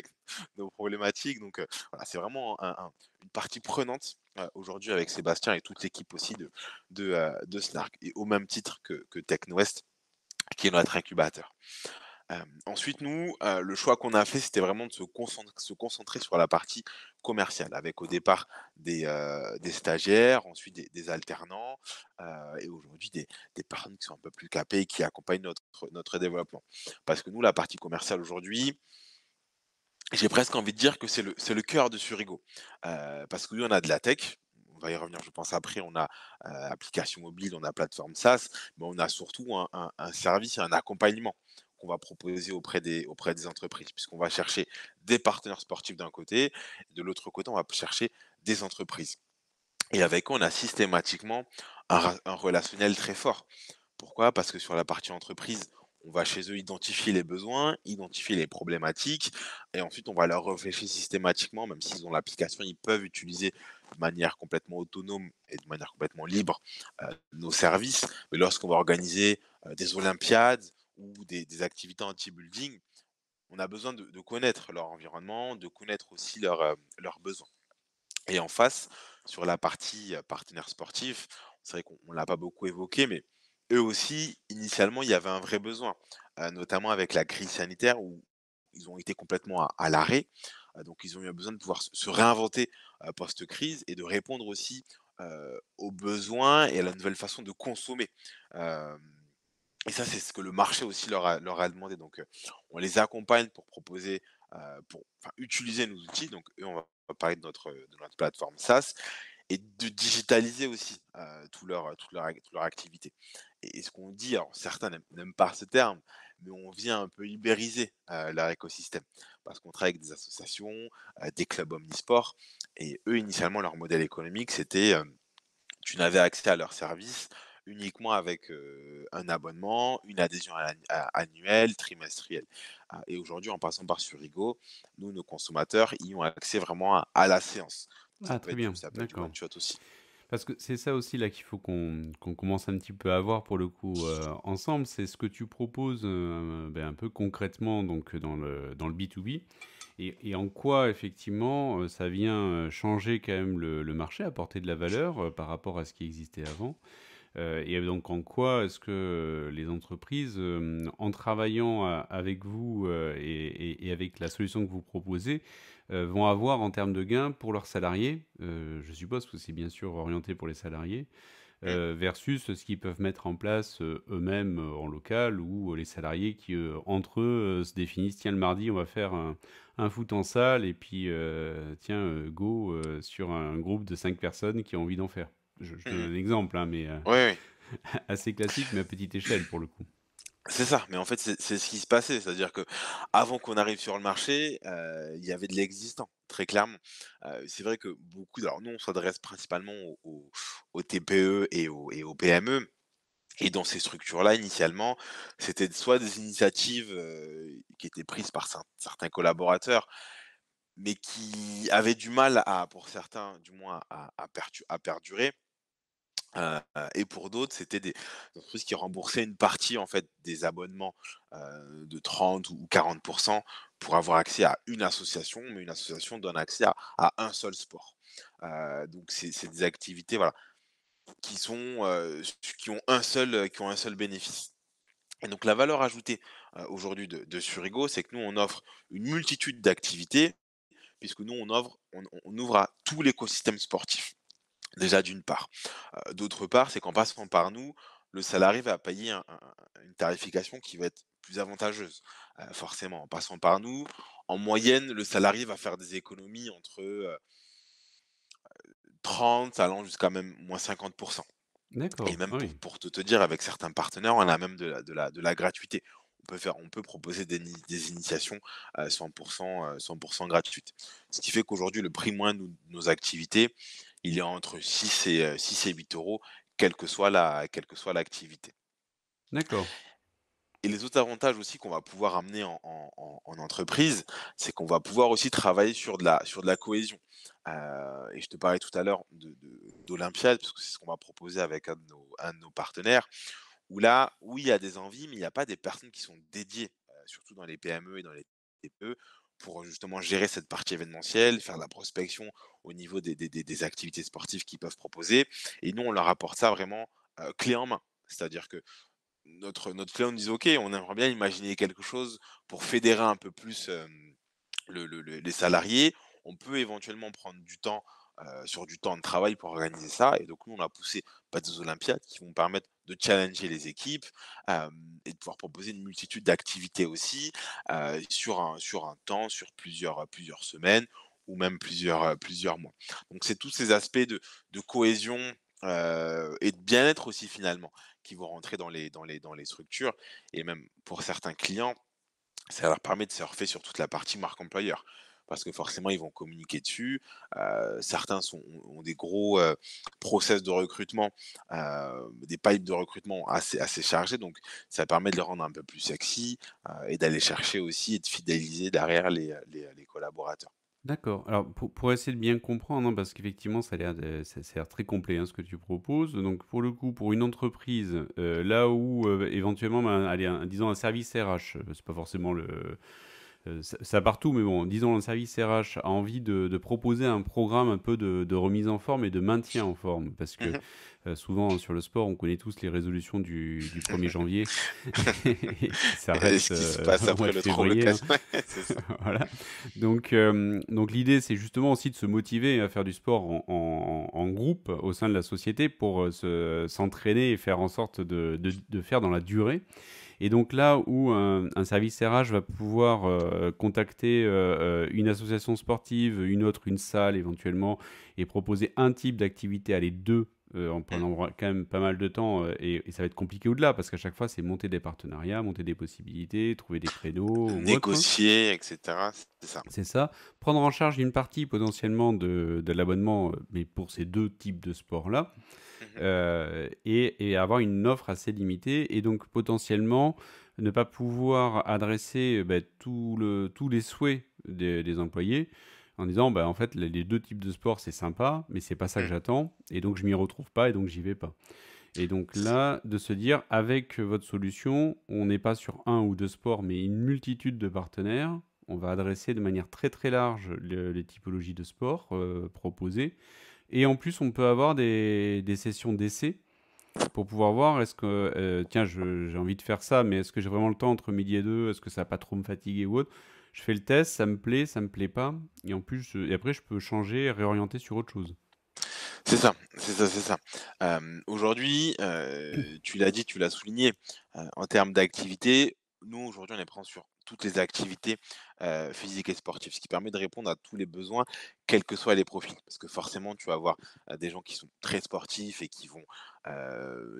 nos problématiques. Donc euh, voilà, c'est vraiment une partie prenante euh, aujourd'hui avec Sébastien et toute l'équipe aussi de, de, de Snark, et au même titre que, que TechNoest, qui est notre incubateur ensuite, nous, le choix qu'on a fait, c'était vraiment de se concentrer, se concentrer, sur la partie commerciale, avec au départ des, stagiaires, ensuite des, alternants, et aujourd'hui des, des, personnes qui sont un peu plus capées et qui accompagnent notre, notre développement. Parce que nous, la partie commerciale aujourd'hui, j'ai presque envie de dire que c'est le, le cœur de Surigo. parce que oui, on a de la tech, on va y revenir, je pense, après. On a applications application mobile, on a plateforme SaaS, mais on a surtout un, un service un accompagnement qu'on va proposer auprès des, auprès des entreprises, puisqu'on va chercher des partenaires sportifs d'un côté, et de l'autre côté, on va chercher des entreprises. Et avec eux, on a systématiquement un, relationnel très fort. Pourquoi Parce que sur la partie entreprise, on va chez eux identifier les besoins, identifier les problématiques, et ensuite on va leur réfléchir systématiquement, même s'ils ont l'application, ils peuvent utiliser de manière complètement autonome et de manière complètement libre euh, nos services. Mais lorsqu'on va organiser euh, des Olympiades, ou des, activités anti-building, on a besoin de, connaître leur environnement, de connaître aussi euh, leurs besoins. Et en face, sur la partie euh, partenaire sportif, c'est vrai qu'on ne l'a pas beaucoup évoqué, mais eux aussi, initialement, il y avait un vrai besoin, euh, notamment avec la crise sanitaire où ils ont été complètement à, l'arrêt. donc, ils ont eu besoin de pouvoir se réinventer post-crise et de répondre aussi aux besoins et à la nouvelle façon de consommer et ça, c'est ce que le marché aussi leur a, leur a demandé. Donc, on les accompagne pour proposer, pour utiliser nos outils. Donc, eux, on va parler de notre, de notre plateforme SaaS et de digitaliser aussi toute, leur, leur, leur, activité. Et, ce qu'on dit, alors certains n'aiment pas ce terme, mais on vient un peu libériser leur écosystème parce qu'on travaille avec des associations, des clubs omnisports, et eux, initialement, leur modèle économique, c'était tu n'avais accès à leurs services uniquement avec un abonnement, une adhésion annuelle, trimestrielle. Ah, et aujourd'hui, en passant par Surigo, nous, nos consommateurs, ils ont accès vraiment à, la séance. ah, très bien. d'accord. aussi. Parce que c'est ça aussi là qu'il faut qu'on commence un petit peu à voir pour le coup ensemble, c'est ce que tu proposes ben, un peu concrètement donc dans le, dans le B2B et, en quoi effectivement ça vient changer quand même le, marché, apporter de la valeur par rapport à ce qui existait avant. Euh, et donc en quoi est-ce que euh, les entreprises, euh, en travaillant avec vous et, avec la solution que vous proposez, vont avoir en termes de gains pour leurs salariés, je suppose que c'est bien sûr orienté pour les salariés, versus ce qu'ils peuvent mettre en place eux-mêmes en local ou les salariés qui entre eux se définissent tiens le mardi on va faire un, foot en salle et puis tiens go sur un groupe de cinq personnes qui ont envie d'en faire je, te mm-hmm. donne un exemple, hein, mais euh, assez classique, mais à petite échelle pour le coup. C'est ça, mais en fait, c'est ce qui se passait. C'est-à-dire que avant qu'on arrive sur le marché, euh, il y avait de l'existant, très clairement. Euh, c'est vrai que beaucoup. Alors, nous, on s'adresse principalement aux, TPE et aux, PME. Et dans ces structures-là, initialement, c'était soit des initiatives qui étaient prises par certains collaborateurs, mais qui avaient du mal à, pour certains, du moins, à perdurer euh, euh, et pour d'autres, c'était des, entreprises qui remboursaient une partie en fait des abonnements euh, de 30 ou 40% pour avoir accès à une association, mais une association donne accès à, un seul sport. donc c'est des activités qui, sont, qui, ont un seul, qui ont un seul bénéfice. Et donc la valeur ajoutée aujourd'hui de, Surigo, c'est que nous, on offre une multitude d'activités, puisque nous, on, offre on ouvre à tout l'écosystème sportif. Déjà d'une part. D'autre part, c'est qu'en passant par nous, le salarié va payer une tarification qui va être plus avantageuse, forcément. En passant par nous, en moyenne, le salarié va faire des économies entre 30 allant jusqu'à même moins 50%. Et même ah pour, te, dire, avec certains partenaires, on a même de la, gratuité. On peut, proposer des, initiations à 100%, 100 gratuites. Ce qui fait qu'aujourd'hui, le prix moins de nos activités il a entre 6 et, 6 et 8 euros, quelle que soit la, quelle que soit l'activité. D'accord. Et les autres avantages aussi qu'on va pouvoir amener en, entreprise, c'est qu'on va pouvoir aussi travailler sur de la, sur de la cohésion. et je te parlais tout à l'heure d'Olympiade, parce que c'est ce qu'on va proposer avec un de, nos, partenaires, où là, oui, il y a des envies, mais il n'y a pas des personnes qui sont dédiées, surtout dans les PME et dans les TPE, pour justement gérer cette partie événementielle, faire la prospection au niveau des, des, activités sportives qu'ils peuvent proposer. Et nous, on leur apporte ça vraiment clé en main. C'est-à-dire que notre, notre client nous dit, OK, on aimerait bien imaginer quelque chose pour fédérer un peu plus les salariés. On peut éventuellement prendre du temps euh, sur du temps de travail pour organiser ça. Et donc, nous, on a poussé pas des Olympiades qui vont permettre de challenger les équipes euh, et de pouvoir proposer une multitude d'activités aussi euh, sur, un, temps, sur plusieurs, plusieurs semaines ou même plusieurs, plusieurs mois. Donc, c'est tous ces aspects de, cohésion et de bien-être aussi finalement qui vont rentrer dans les, dans les structures et même pour certains clients ça leur permet de surfer sur toute la partie marque employeur parce que forcément, ils vont communiquer dessus. Euh, certains sont, ont des gros euh, process de recrutement, euh, des pipes de recrutement assez, assez chargés, donc ça permet de les rendre un peu plus sexy et d'aller chercher aussi et de fidéliser derrière les, collaborateurs. D'accord. Alors, pour, essayer de bien comprendre, hein, parce qu'effectivement, ça a l'air très complet hein, ce que tu proposes. Donc, pour le coup, pour une entreprise, là où éventuellement, ben, un, disons un service RH, c'est pas forcément le, euh, ça, partout, mais bon, disons, le service RH a envie de, proposer un programme un peu de, remise en forme et de maintien en forme, parce que mhm. euh, souvent sur le sport, on connaît tous les résolutions du, 1er janvier. ça reste, ce qui se euh, passe après le février, hein. ça. voilà. Donc, donc l'idée, c'est justement aussi de se motiver à faire du sport en, groupe au sein de la société pour s'entraîner et faire en sorte de, de faire dans la durée. Et donc là où un, service RH va pouvoir euh, contacter euh, euh, une association sportive, une autre, une salle éventuellement, et proposer un type d'activité à les deux en prenant mm. quand même pas mal de temps et, ça va être compliqué au-delà parce qu'à chaque fois c'est monter des partenariats, monter des possibilités, trouver des créneaux, hein. négocier, etc. C'est ça. C'est ça. Prendre en charge une partie potentiellement de, de l'abonnement, mais pour ces deux types de sports là. Euh, et, avoir une offre assez limitée et donc potentiellement ne pas pouvoir adresser euh, bah, tout le, tous les souhaits des, employés en disant ben en fait les deux types de sport c'est sympa mais c'est pas ça que mm. j'attends et donc je m'y retrouve pas et donc j'y vais pas. Et donc là, de se dire, avec votre solution, on n'est pas sur un ou deux sports, mais une multitude de partenaires. On va adresser de manière très très large les, typologies de sports euh, proposées. Et en plus, on peut avoir des, sessions d'essai pour pouvoir voir est-ce que, euh, tiens, j'ai envie de faire ça, mais est-ce que j'ai vraiment le temps entre midi et deux Est-ce que ça va pas trop me fatiguer ou autre Je fais le test, ça me plaît, ça ne me plaît pas. Et en plus, et après, je peux changer, réorienter sur autre chose. C'est ça, c'est ça, c'est ça. Euh, aujourd'hui, euh, tu l'as dit, tu l'as souligné, en termes d'activité, nous, aujourd'hui, on est présent sur toutes les activités physiques et sportives, ce qui permet de répondre à tous les besoins, quels que soient les profils. Parce que forcément, tu vas avoir des gens qui sont très sportifs et qui vont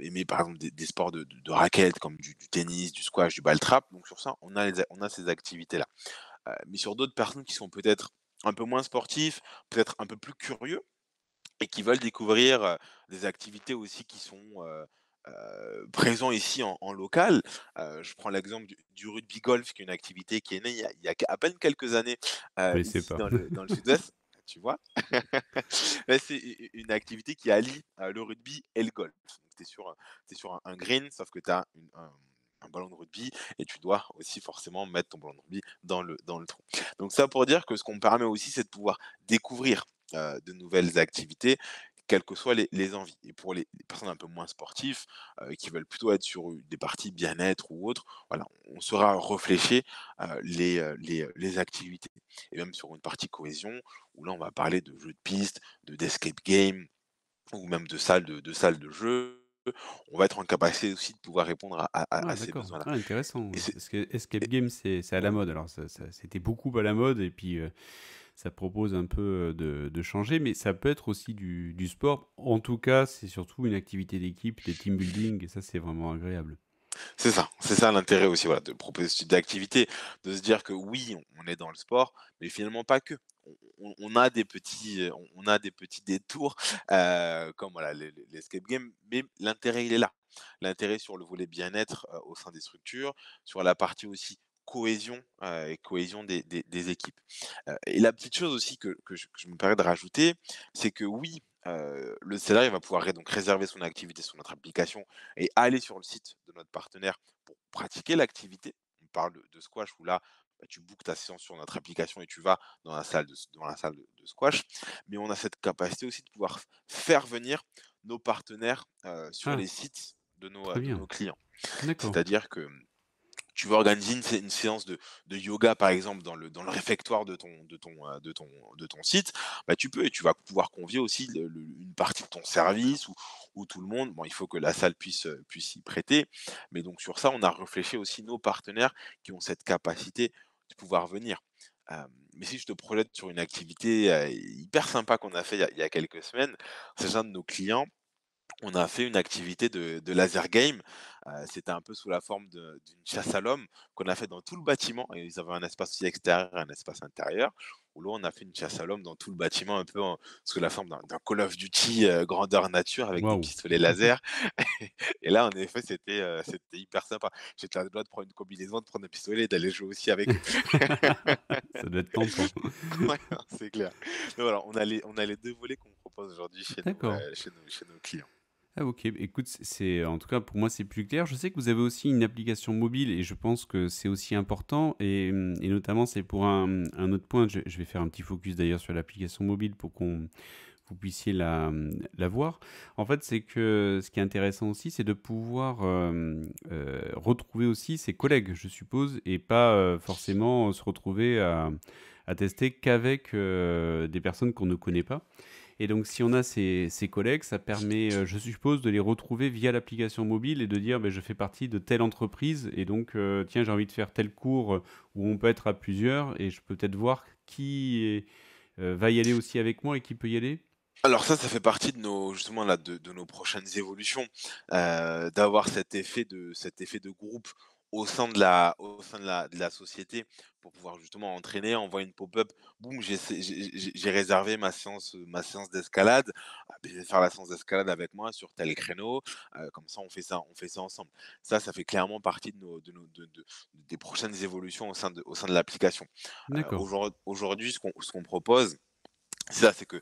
aimer par exemple des, sports de, de, raquettes comme du, tennis, du squash, du ball trap. Donc sur ça, on a, on a ces activités-là. mais sur d'autres personnes qui sont peut-être un peu moins sportifs, peut-être un peu plus curieux, et qui veulent découvrir des activités aussi qui sont euh, présent ici en, local. Euh, je prends l'exemple du, rugby golf, qui est une activité qui est née il y a, à peine quelques années euh, dans le, sud-ouest. Tu vois, c'est une activité qui allie le rugby et le golf. Tu es sur, es sur un, green, sauf que tu as un, ballon de rugby et tu dois aussi forcément mettre ton ballon de rugby dans le, dans le trou. Donc ça pour dire que ce qu'on permet aussi, c'est de pouvoir découvrir de nouvelles activités quelles que soient les, envies. Et pour les, personnes un peu moins sportives, euh, qui veulent plutôt être sur des parties bien-être ou autre, voilà, on saura réfléchir euh, les, euh, les, activités. Et même sur une partie cohésion, où là on va parler de jeux de piste, de d'escape game, ou même de salles de, de, salle de jeu. On va être en capacité aussi de pouvoir répondre à, ah, ces besoins-là. Ah, intéressant. que escape game, c'est à la mode. Alors, c'était beaucoup à la mode, et puis ça propose un peu euh, de, changer, mais ça peut être aussi du, sport. En tout cas, c'est surtout une activité d'équipe, des team building, et ça, c'est vraiment agréable. C'est ça, c'est ça l'intérêt aussi de proposer ce type d'activité, de se dire que oui, on est dans le sport, mais finalement pas que. On, a des petits, euh, on a des petits détours euh, comme voilà l'escape les, escape game, mais l'intérêt il est là. L'intérêt sur le volet bien-être au sein des structures, sur la partie aussi cohésion et cohésion des, des, équipes. et la petite chose aussi que, que, je, me permets de rajouter, c'est que oui, le salarié va pouvoir donc réserver son activité sur notre application et aller sur le site de notre partenaire pour pratiquer l'activité. On parle de, squash où là, bah, tu bookes ta séance sur notre application et tu vas dans la salle, de, dans la salle de, squash. Mais on a cette capacité aussi de pouvoir faire venir nos partenaires sur ah. les sites de nos, de nos clients. C'est-à-dire que tu veux organiser une, séance de, yoga, par exemple, dans le, dans le réfectoire de ton, de ton, euh, de ton, de ton site, bah, tu peux et tu vas pouvoir convier aussi une partie de ton service ou, tout le monde. Bon, il faut que la salle puisse, euh, puisse y prêter. Mais donc, sur ça, on a réfléchi aussi nos partenaires qui ont cette capacité de pouvoir venir. Euh, mais si je te projette sur une activité hyper sympa qu'on a fait il il y a quelques semaines, c'est un de nos clients on a fait une activité de, laser game. Euh, c'était un peu sous la forme d'une chasse à l'homme qu'on a fait dans tout le bâtiment. Et ils avaient un espace aussi extérieur et un espace intérieur. Où là, on a fait une chasse à l'homme dans tout le bâtiment, un peu sous la forme d'un Call of Duty euh, grandeur nature avec des pistolets laser. et là, en effet, c'était euh, hyper sympa. J'étais à droit de prendre une combinaison, de prendre des pistolets et d'aller jouer aussi avec. Ça doit être tentant. c'est clair. Voilà, on a, les, deux volets qu'on propose aujourd'hui chez, chez, chez nos clients. Ah, ok, écoute, c'est en tout cas pour moi c'est plus clair. Je sais que vous avez aussi une application mobile et je pense que c'est aussi important et, notamment c'est pour un, autre point. Je, vais faire un petit focus d'ailleurs sur l'application mobile pour qu'on vous puissiez la, voir. En fait, c'est que ce qui est intéressant aussi, c'est de pouvoir euh, euh, retrouver aussi ses collègues, je suppose, et pas euh, forcément se retrouver à tester qu'avec des personnes qu'on ne connaît pas. Et donc, si on a ces, collègues, ça permet, euh, je suppose, de les retrouver via l'application mobile et de dire, ben, je fais partie de telle entreprise et donc, euh, tiens, j'ai envie de faire tel cours euh, où on peut être à plusieurs et je peux peut-être voir qui va y aller aussi avec moi et qui peut y aller. Alors ça, ça fait partie de nos justement là de, nos prochaines évolutions, d'avoir cet effet de cet effet de groupe au sein de la, au sein de la, de la société pour pouvoir justement entraîner, envoyer une pop-up, boum, j'ai réservé ma séance, euh, ma séance d'escalade, ah, ben, je vais faire la séance d'escalade avec moi sur tel créneau, euh, comme ça on fait ça, on fait ça ensemble. Ça, ça fait clairement partie de nos, de nos de, de, des prochaines évolutions au sein de, au sein de l'application. Euh, aujourd'hui, ce qu'on propose, c'est ça, c'est que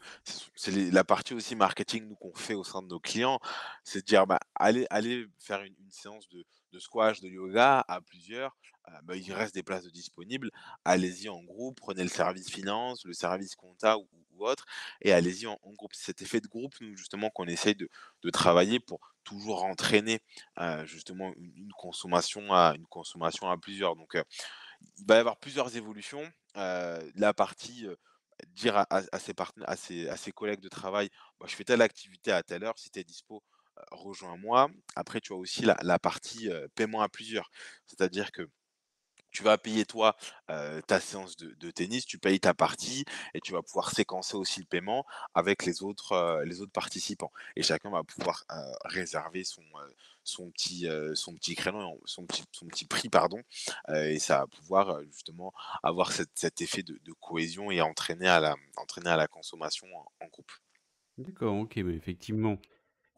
c'est la partie aussi marketing nous qu'on fait au sein de nos clients, c'est de dire bah, allez, allez faire une, une séance de, de squash, de yoga à plusieurs, euh, bah, il reste des places disponibles. Allez-y en groupe, prenez le service finance, le service compta ou, autre, et allez-y en, groupe. Cet effet de groupe, nous, justement, qu'on essaye de, travailler pour toujours entraîner euh, justement une, consommation à, une consommation à plusieurs. Donc, euh, il va y avoir plusieurs évolutions. la partie dire à, ses à collègues de travail, «Bah, je fais telle activité à telle heure, si tu es dispo, rejoins-moi. Après, tu as aussi la, partie paiement à plusieurs. C'est-à-dire que tu vas payer toi ta séance de, tennis, tu payes ta partie et tu vas pouvoir séquencer aussi le paiement avec les autres, les autres participants. Et chacun va pouvoir réserver son, son, petit, son petit créneau, son petit, son petit prix, pardon. et ça va pouvoir justement avoir cet effet de, cohésion et entraîner à la, entraîner à la consommation en, en groupe. D'accord, ok, mais effectivement,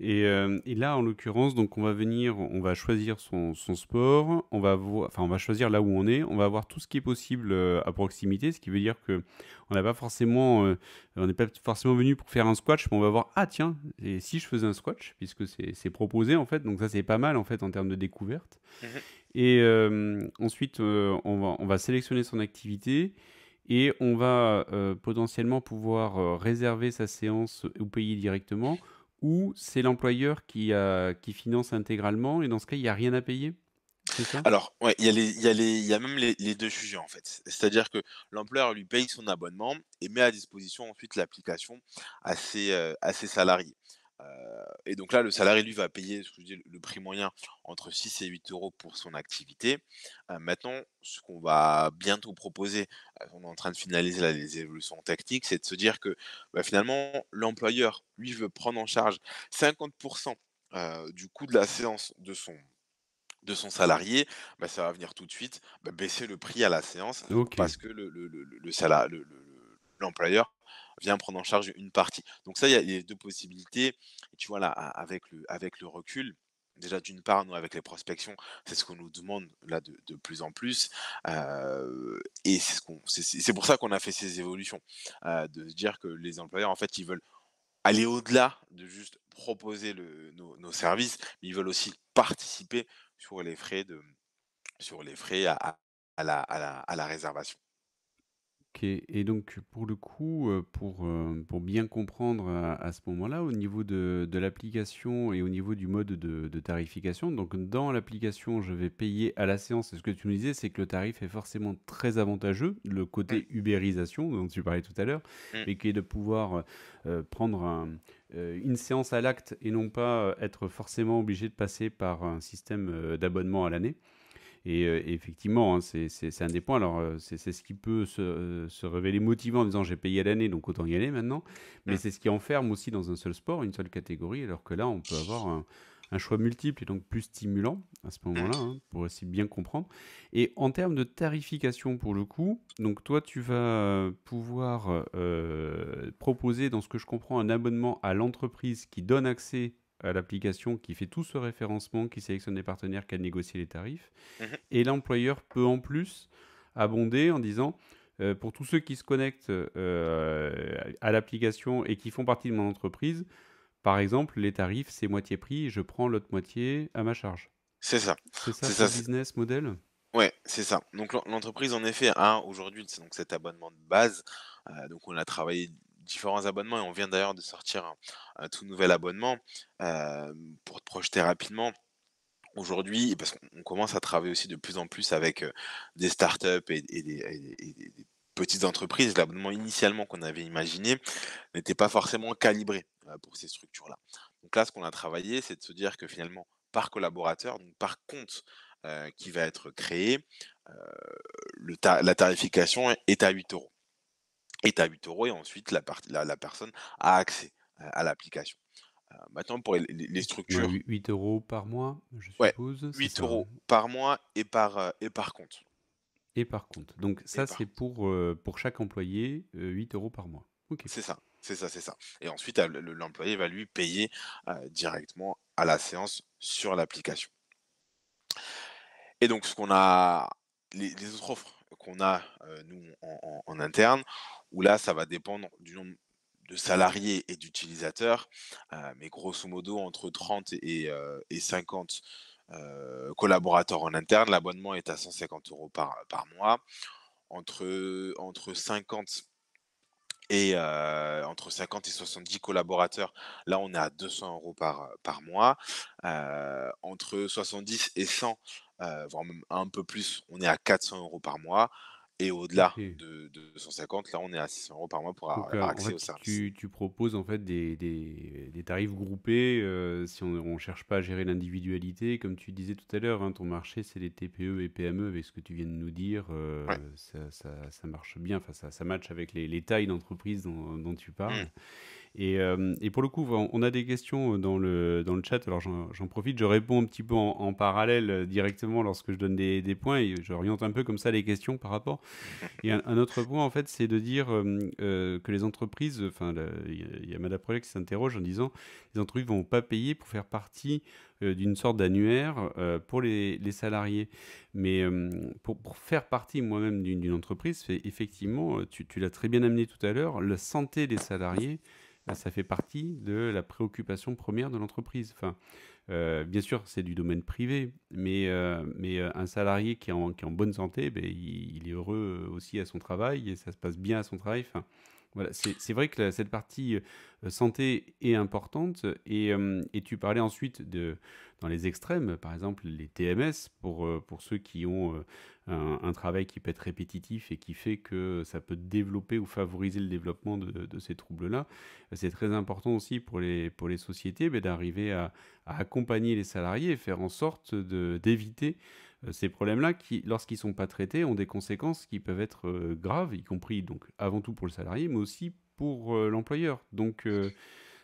euh, et, là, en l'occurrence, donc on va venir, on va choisir son, sport, on va, enfin, on va choisir là où on est, on va voir tout ce qui est possible euh, à proximité, ce qui veut dire que on pas forcément, euh, on n'est pas forcément venu pour faire un squash, mais on va voir ah tiens, si je faisais un squash, puisque c'est proposé en fait, donc ça c'est pas mal en fait en termes de découverte. Mm-hmm. Et ensuite, on va, sélectionner son activité et on va potentiellement pouvoir réserver sa séance ou payer directement ou c'est l'employeur euh, qui, finance intégralement et dans ce cas, il n'y a rien à payer ça Alors, il y, y, a même les, deux sujets en fait. C'est-à-dire que l'employeur lui paye son abonnement et met à disposition ensuite l'application à, ses euh, salariés et donc là, le salarié, lui, va payer le prix moyen entre 6 et 8 euros pour son activité. Euh, maintenant, ce qu'on va bientôt proposer, euh, on est en train de finaliser les évolutions tactiques, c'est de se dire que bah, finalement, l'employeur, lui, veut prendre en charge 50% euh, du coût de la séance de son de son salarié, bah, ça va venir tout de suite bah, baisser le prix à la séance parce que le, l'employeur vient prendre en charge une partie. Donc ça, il y a deux possibilités. Et tu vois, là, avec le, avec le recul, déjà d'une part, nous, avec les prospections, c'est ce qu'on nous demande là de, plus en plus. Euh, et c'est pour ça qu'on a fait ces évolutions, euh, de se dire que les employeurs, en fait, ils veulent aller au-delà de juste proposer le, nos, services, mais ils veulent aussi participer sur les frais, de, sur les frais à, à, la, à, la, à la réservation et donc pour le coup, euh, euh, pour, bien comprendre à, ce moment-là, au niveau de, l'application et au niveau du mode de, tarification, donc dans l'application, je vais payer à la séance. ce que tu nous disais, c'est que le tarif est forcément très avantageux, le côté ubérisation dont tu parlais tout à l'heure, et mm. qui est de pouvoir euh, prendre une séance à l'acte et non pas être forcément obligé de passer par un système d'abonnement à l'année. Et, euh, effectivement, hein, c'est un des points. Alors, euh, c'est ce qui peut euh, se, révéler motivant en disant j'ai payé l'année, donc autant y aller maintenant. Mais mm. c'est ce qui enferme aussi dans un seul sport, une seule catégorie, alors que là, on peut avoir un, choix multiple et donc plus stimulant à ce moment-là, mm. hein, pour aussi bien comprendre. Et en termes de tarification, pour le coup, donc toi, tu vas pouvoir proposer, dans ce que je comprends, un abonnement à l'entreprise qui donne accès l'application qui fait tout ce référencement, qui sélectionne les partenaires, qui a négocié les tarifs. Mhm. Et l'employeur peut en plus abonder en disant euh, pour tous ceux qui se connectent euh, à l'application et qui font partie de mon entreprise, par exemple, les tarifs, c'est moitié prix, je prends l'autre moitié à ma charge. C'est ça. C'est ça, ça business model Ouais, c'est ça. Donc l'entreprise, en effet, a aujourd'hui donc cet abonnement de base. Euh, donc on a travaillé différents abonnements et on vient d'ailleurs de sortir un, tout nouvel abonnement pour te projeter rapidement aujourd'hui, parce qu'on commence à travailler aussi de plus en plus avec des startups et, des, petites entreprises, l'abonnement initialement qu'on avait imaginé n'était pas forcément calibré pour ces structures-là. Donc là, ce qu'on a travaillé, c'est de se dire que finalement, par collaborateur, donc par compte qui va être créé, la tarification est à 8 euros et tu 8 euros et ensuite la, la, personne a accès à l'application. maintenant, pour les, structures. 8 euros par mois, je suppose. 8 euros par mois et par, et par compte. Et par compte. Donc, ça, c'est pour, pour chaque employé, 8 euros par mois. C'est ça, c'est ça, c'est ça. Et ensuite, l'employé va lui payer directement à la séance sur l'application. Et donc, ce qu'on a, les, autres offres qu'on a, nous, en interne, où là, ça va dépendre du nombre de salariés et d'utilisateurs, euh, mais grosso modo entre 30 et, 50 euh, euh, collaborateurs en interne, l'abonnement est à 150 euros par, mois. Entre, 50 et entre 50 et 70 collaborateurs. Là, on est à 200 euros par, mois. entre 70 et 100, voire même un peu plus, on est à 400 euros par mois et au-delà de, 250, là on est à 600 euros par mois pour euh, avoir accès au service. Tu, proposes en fait des, des, tarifs groupés euh, si on ne cherche pas à gérer l'individualité. Comme tu disais tout à l'heure, hein, ton marché c'est les TPE et PME avec ce que tu viens de nous dire. Euh, ça, ça, marche bien, ça, ça match avec les, tailles d'entreprise dont, tu parles. Mmh. Euh, et, pour le coup, on a des questions euh, dans le, dans le chat, alors j'en profite, je réponds un petit peu en, parallèle euh, directement lorsque je donne des, points et j'oriente un peu comme ça les questions par rapport. Et un, un autre point, en fait, c'est de dire que les entreprises, enfin, il y a, Madame Project qui s'interroge en disant les entreprises ne vont pas payer pour faire partie d'une sorte d'annuaire pour les, salariés. Mais pour, faire partie moi-même d'une entreprise, effectivement, tu l'as très bien amené tout à l'heure, la santé des salariés. Ah, ça fait partie de la préoccupation première de l'entreprise. Euh, bien sûr, c'est du domaine privé, mais, euh, euh, un salarié qui est en, qui en bonne santé, ben, il, est heureux aussi à son travail et ça se passe bien à son travail. Voilà, c'est vrai que cette partie euh, santé est importante euh, et, tu parlais ensuite de dans les extrêmes, par exemple les TMS pour, euh, pour ceux qui ont un, travail qui peut être répétitif et qui fait que ça peut développer ou favoriser le développement de, ces troubles-là. C'est très important aussi pour les, pour les sociétés bah, d'arriver à, à, accompagner les salariés et faire en sorte d'éviter euh, ces problèmes-là qui, lorsqu'ils ne sont pas traités, ont des conséquences qui peuvent être euh, graves, y compris donc avant tout pour le salarié, mais aussi pour euh, l'employeur. Donc mm.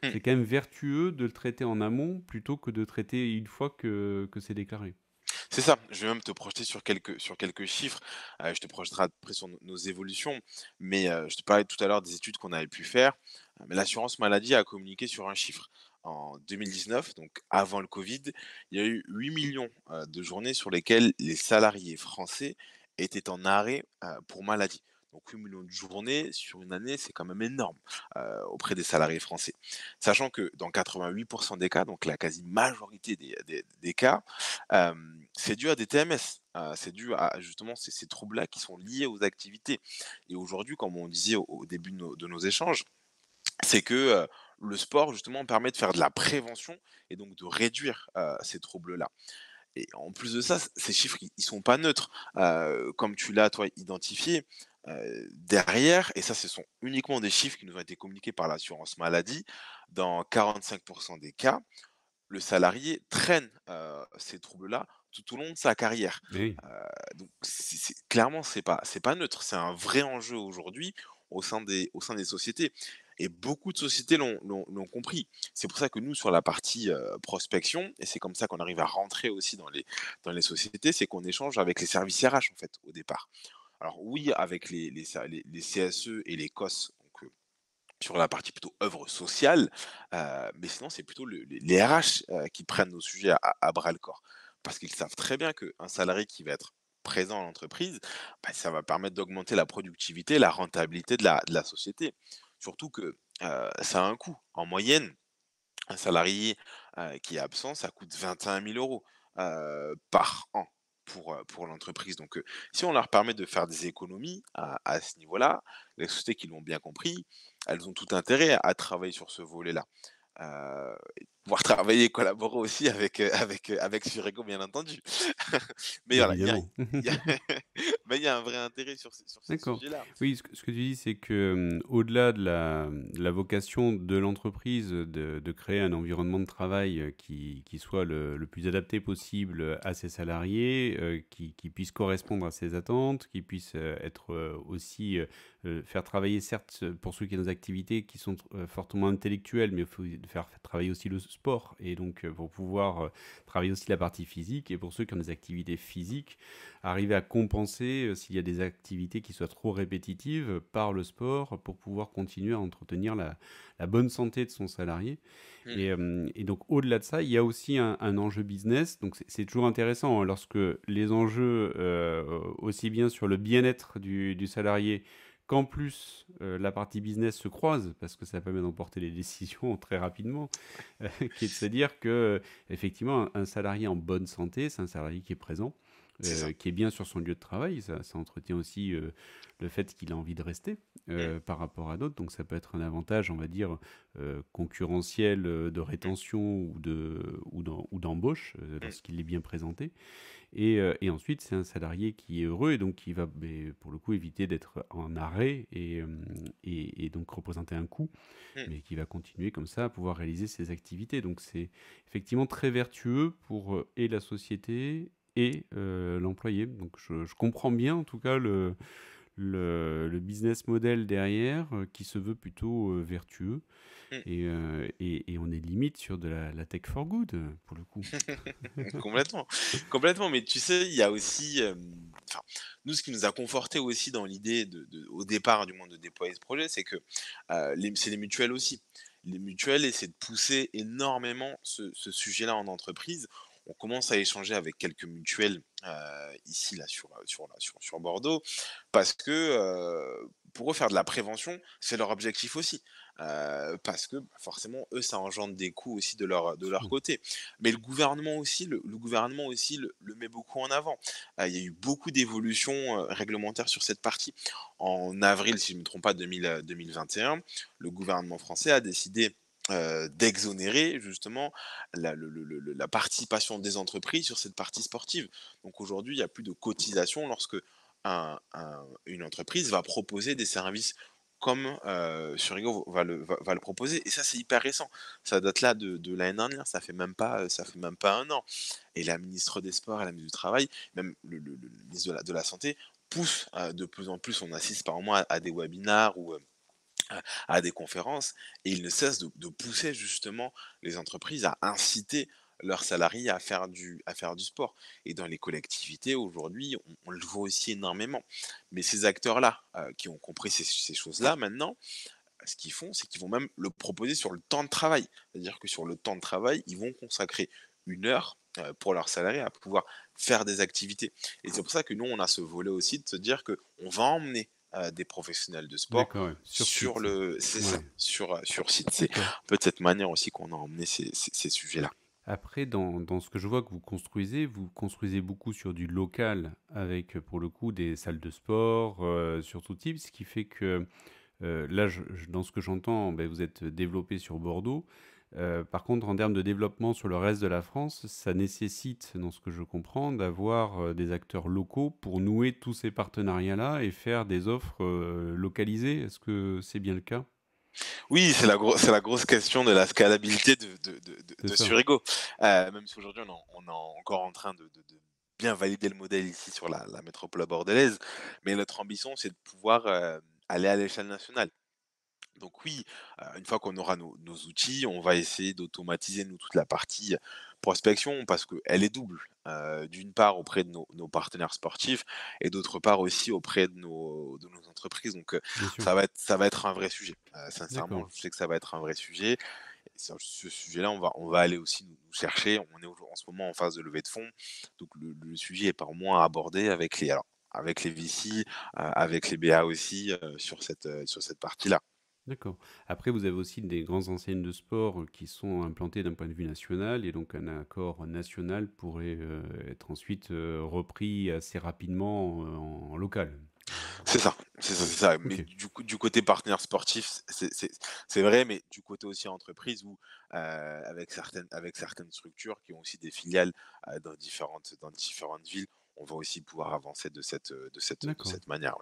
c'est quand même vertueux de le traiter en amont plutôt que de traiter une fois que, c'est déclaré. C'est ça, je vais même te projeter sur quelques, sur quelques chiffres, je te projeterai après sur nos, évolutions, mais je te parlais tout à l'heure des études qu'on avait pu faire, mais l'assurance maladie a communiqué sur un chiffre en 2019, donc avant le Covid, il y a eu 8 millions de journées sur lesquelles les salariés français étaient en arrêt pour maladie. Donc 8 millions de journées sur une année, c'est quand même énorme auprès des salariés français. Sachant que dans 88% des cas, donc la quasi-majorité des, cas, c'est dû à des TMS. c'est dû à justement ces, troubles-là qui sont liés aux activités. Et aujourd'hui, comme on disait au, début de nos échanges, c'est que le sport, justement, permet de faire de la prévention et donc de réduire ces troubles-là. Et en plus de ça, ces chiffres, ils sont pas neutres. comme tu l'as, toi, identifié, derrière, et ça, ce sont uniquement des chiffres qui nous ont été communiqués par l'assurance maladie, dans 45% des cas, le salarié traîne ces troubles-là tout au long de sa carrière. donc, clairement, c'est pas, pas neutre. C'est un vrai enjeu aujourd'hui au au sein des sociétés. Et beaucoup de sociétés l'ont compris. C'est pour ça que nous, sur la partie euh, prospection, et c'est comme ça qu'on arrive à rentrer aussi dans les, dans les sociétés, c'est qu'on échange avec les services RH, en fait, au départ. Alors oui, avec les, les, CSE e et les COS, euh, sur la partie plutôt œuvre sociale, euh, mais sinon c'est plutôt les, RH qui prennent nos sujets à, bras le corps, parce qu'ils savent très bien qu'un salarié qui va être présent à l'entreprise, bah, ça va permettre d'augmenter la productivité, la rentabilité de la, de la société. Surtout que ça a un coût. En moyenne, un salarié qui est absent, ça coûte 21 000 euros par an pour, pour l'entreprise. Donc, si on leur permet de faire des économies à, ce niveau-là, les sociétés qui l'ont bien compris, elles ont tout intérêt à travailler sur ce volet-là pouvoir travailler et collaborer aussi avec, euh, avec, euh, avec Surego, bien entendu. mais voilà, il y, a un vrai intérêt sur, sur ce sujet-là. Oui, ce que, tu dis, c'est que euh, au-delà de la, la, vocation de l'entreprise de, de, créer un environnement de travail qui, qui soit le, le, plus adapté possible à ses salariés, qui, qui, puisse correspondre à ses attentes, qui puisse être aussi faire travailler, certes, pour ceux qui ont des activités qui sont fortement intellectuelles, mais il faut faire travailler aussi le sport et donc euh, pour pouvoir euh, travailler aussi la partie physique et pour ceux qui ont des activités physiques, arriver à compenser euh, s'il y a des activités qui soient trop répétitives par le sport pour pouvoir continuer à entretenir la, bonne santé de son salarié. Mmh. Et, donc au-delà de ça, il y a aussi un, enjeu business. Donc c'est toujours intéressant hein, lorsque les enjeux aussi bien sur le bien-être du, du salarié, qu'en plus euh, la partie business se croise, parce que ça permet d'emporter les décisions très rapidement, cest euh, à dire que effectivement un, un salarié en bonne santé, c'est un salarié qui est présent, euh, qui est bien sur son lieu de travail. Ça, entretient aussi euh, le fait qu'il a envie de rester euh, mm. par rapport à d'autres. Donc ça peut être un avantage, on va dire, concurrentiel de mm. rétention ou de ou d'embauche lorsqu'il mm. est bien présenté. Et, ensuite, c'est un salarié qui est heureux et donc qui va, pour le coup, éviter d'être en arrêt et, et, donc représenter un coût, mais qui va continuer comme ça à pouvoir réaliser ses activités. Donc c'est effectivement très vertueux pour et la société et euh, l'employé. Donc je, comprends bien en tout cas le, le, business model derrière euh, qui se veut plutôt euh, vertueux. Mm. Et, et, on est limite sur de la, tech for good, pour le coup. complètement, complètement. Mais tu sais, il y a aussi, nous, ce qui nous a conforté aussi dans l'idée de, au départ du monde de déployer ce projet, c'est que c'est les mutuelles aussi. Les mutuelles essaient de pousser énormément ce, ce sujet-là en entreprise on commence à échanger avec quelques mutuelles euh, ici, là, sur, euh, sur, sur, Bordeaux, parce que euh, pour eux, faire de la prévention, c'est leur objectif aussi. parce que bah, forcément, eux, ça engendre des coûts aussi de leur, de leur mmh. côté. Mais le gouvernement aussi, le, gouvernement aussi le, met beaucoup en avant. Il y a eu beaucoup d'évolutions réglementaires sur cette partie. En avril, si je ne me trompe pas, 2021, le gouvernement français a décidé euh, d'exonérer justement la, le, la, participation des entreprises sur cette partie sportive. Donc aujourd'hui, il n'y a plus de cotisation lorsque un, une entreprise va proposer des services comme euh, Surigo va le, va, le, proposer. Et ça, c'est hyper récent. Ça date là de, l'année dernière, ça fait, même pas, ça fait même pas un an. Et la ministre des Sports et la ministre du Travail, même le, ministre de la, de la Santé, pousse euh, de plus en plus, on assiste par mois à, à des webinars ou euh, à des conférences et ils ne cessent de, pousser justement les entreprises à inciter leurs salariés à faire du, à faire du sport. Et dans les collectivités, aujourd'hui, on, le voit aussi énormément. Mais ces acteurs-là, euh, qui ont compris ces, ces choses-là maintenant, ce qu'ils font, c'est qu'ils vont même le proposer sur le temps de travail. C'est-à-dire que sur le temps de travail, ils vont consacrer une heure euh, pour leurs salariés à pouvoir faire des activités. Et c'est pour ça que nous, on a ce volet aussi de se dire qu'on va emmener des professionnels de sport sur, le sur, euh, sur site. C'est un peu de cette manière aussi qu'on a emmené ces, ces, sujets-là. Après, dans, dans, ce que je vois que vous construisez, vous construisez beaucoup sur du local avec, euh, pour le coup, des salles de sport euh, sur tout type, ce qui fait que là, dans ce que j'entends, ben, vous êtes développé sur Bordeaux. Euh, par contre, en termes de développement sur le reste de la France, ça nécessite, dans ce que je comprends, d'avoir euh, des acteurs locaux pour nouer tous ces partenariats-là et faire des offres euh, localisées. Est-ce que c'est bien le cas oui, c'est la, grosse question de la scalabilité de, de, Surigo. même si aujourd'hui, on, est encore en train de, bien valider le modèle ici sur la métropole bordelaise, mais notre ambition, c'est de pouvoir aller à l'échelle nationale. Donc oui, une fois qu'on aura nos, outils, on va essayer d'automatiser nous toute la partie prospection parce qu'elle est double. D'une part auprès de nos, partenaires sportifs et d'autre part aussi auprès de nos, entreprises. Donc ça va, être, ça va être un vrai sujet. sincèrement, je sais que ça va être un vrai sujet. ce sujet-là, on va, on va aller aussi nous, chercher. On est en ce moment en phase de levée de fonds. Donc le, sujet est par moins abordé avec les, alors, avec les VC, avec les BA aussi sur cette, sur cette partie-là. D'accord. Après, vous avez aussi des grandes enseignes de sport euh, qui sont implantées d'un point de vue national et donc un accord national pourrait euh, être ensuite euh, repris assez rapidement en, local. C'est ça, c'est ça, c'est ça. Mais du, côté partenaire sportif, c'est vrai, mais du côté aussi entreprise ou avec, certaines, avec certaines structures qui ont aussi des filiales dans, différentes, dans différentes villes, on va aussi pouvoir avancer de cette, de cette, manière.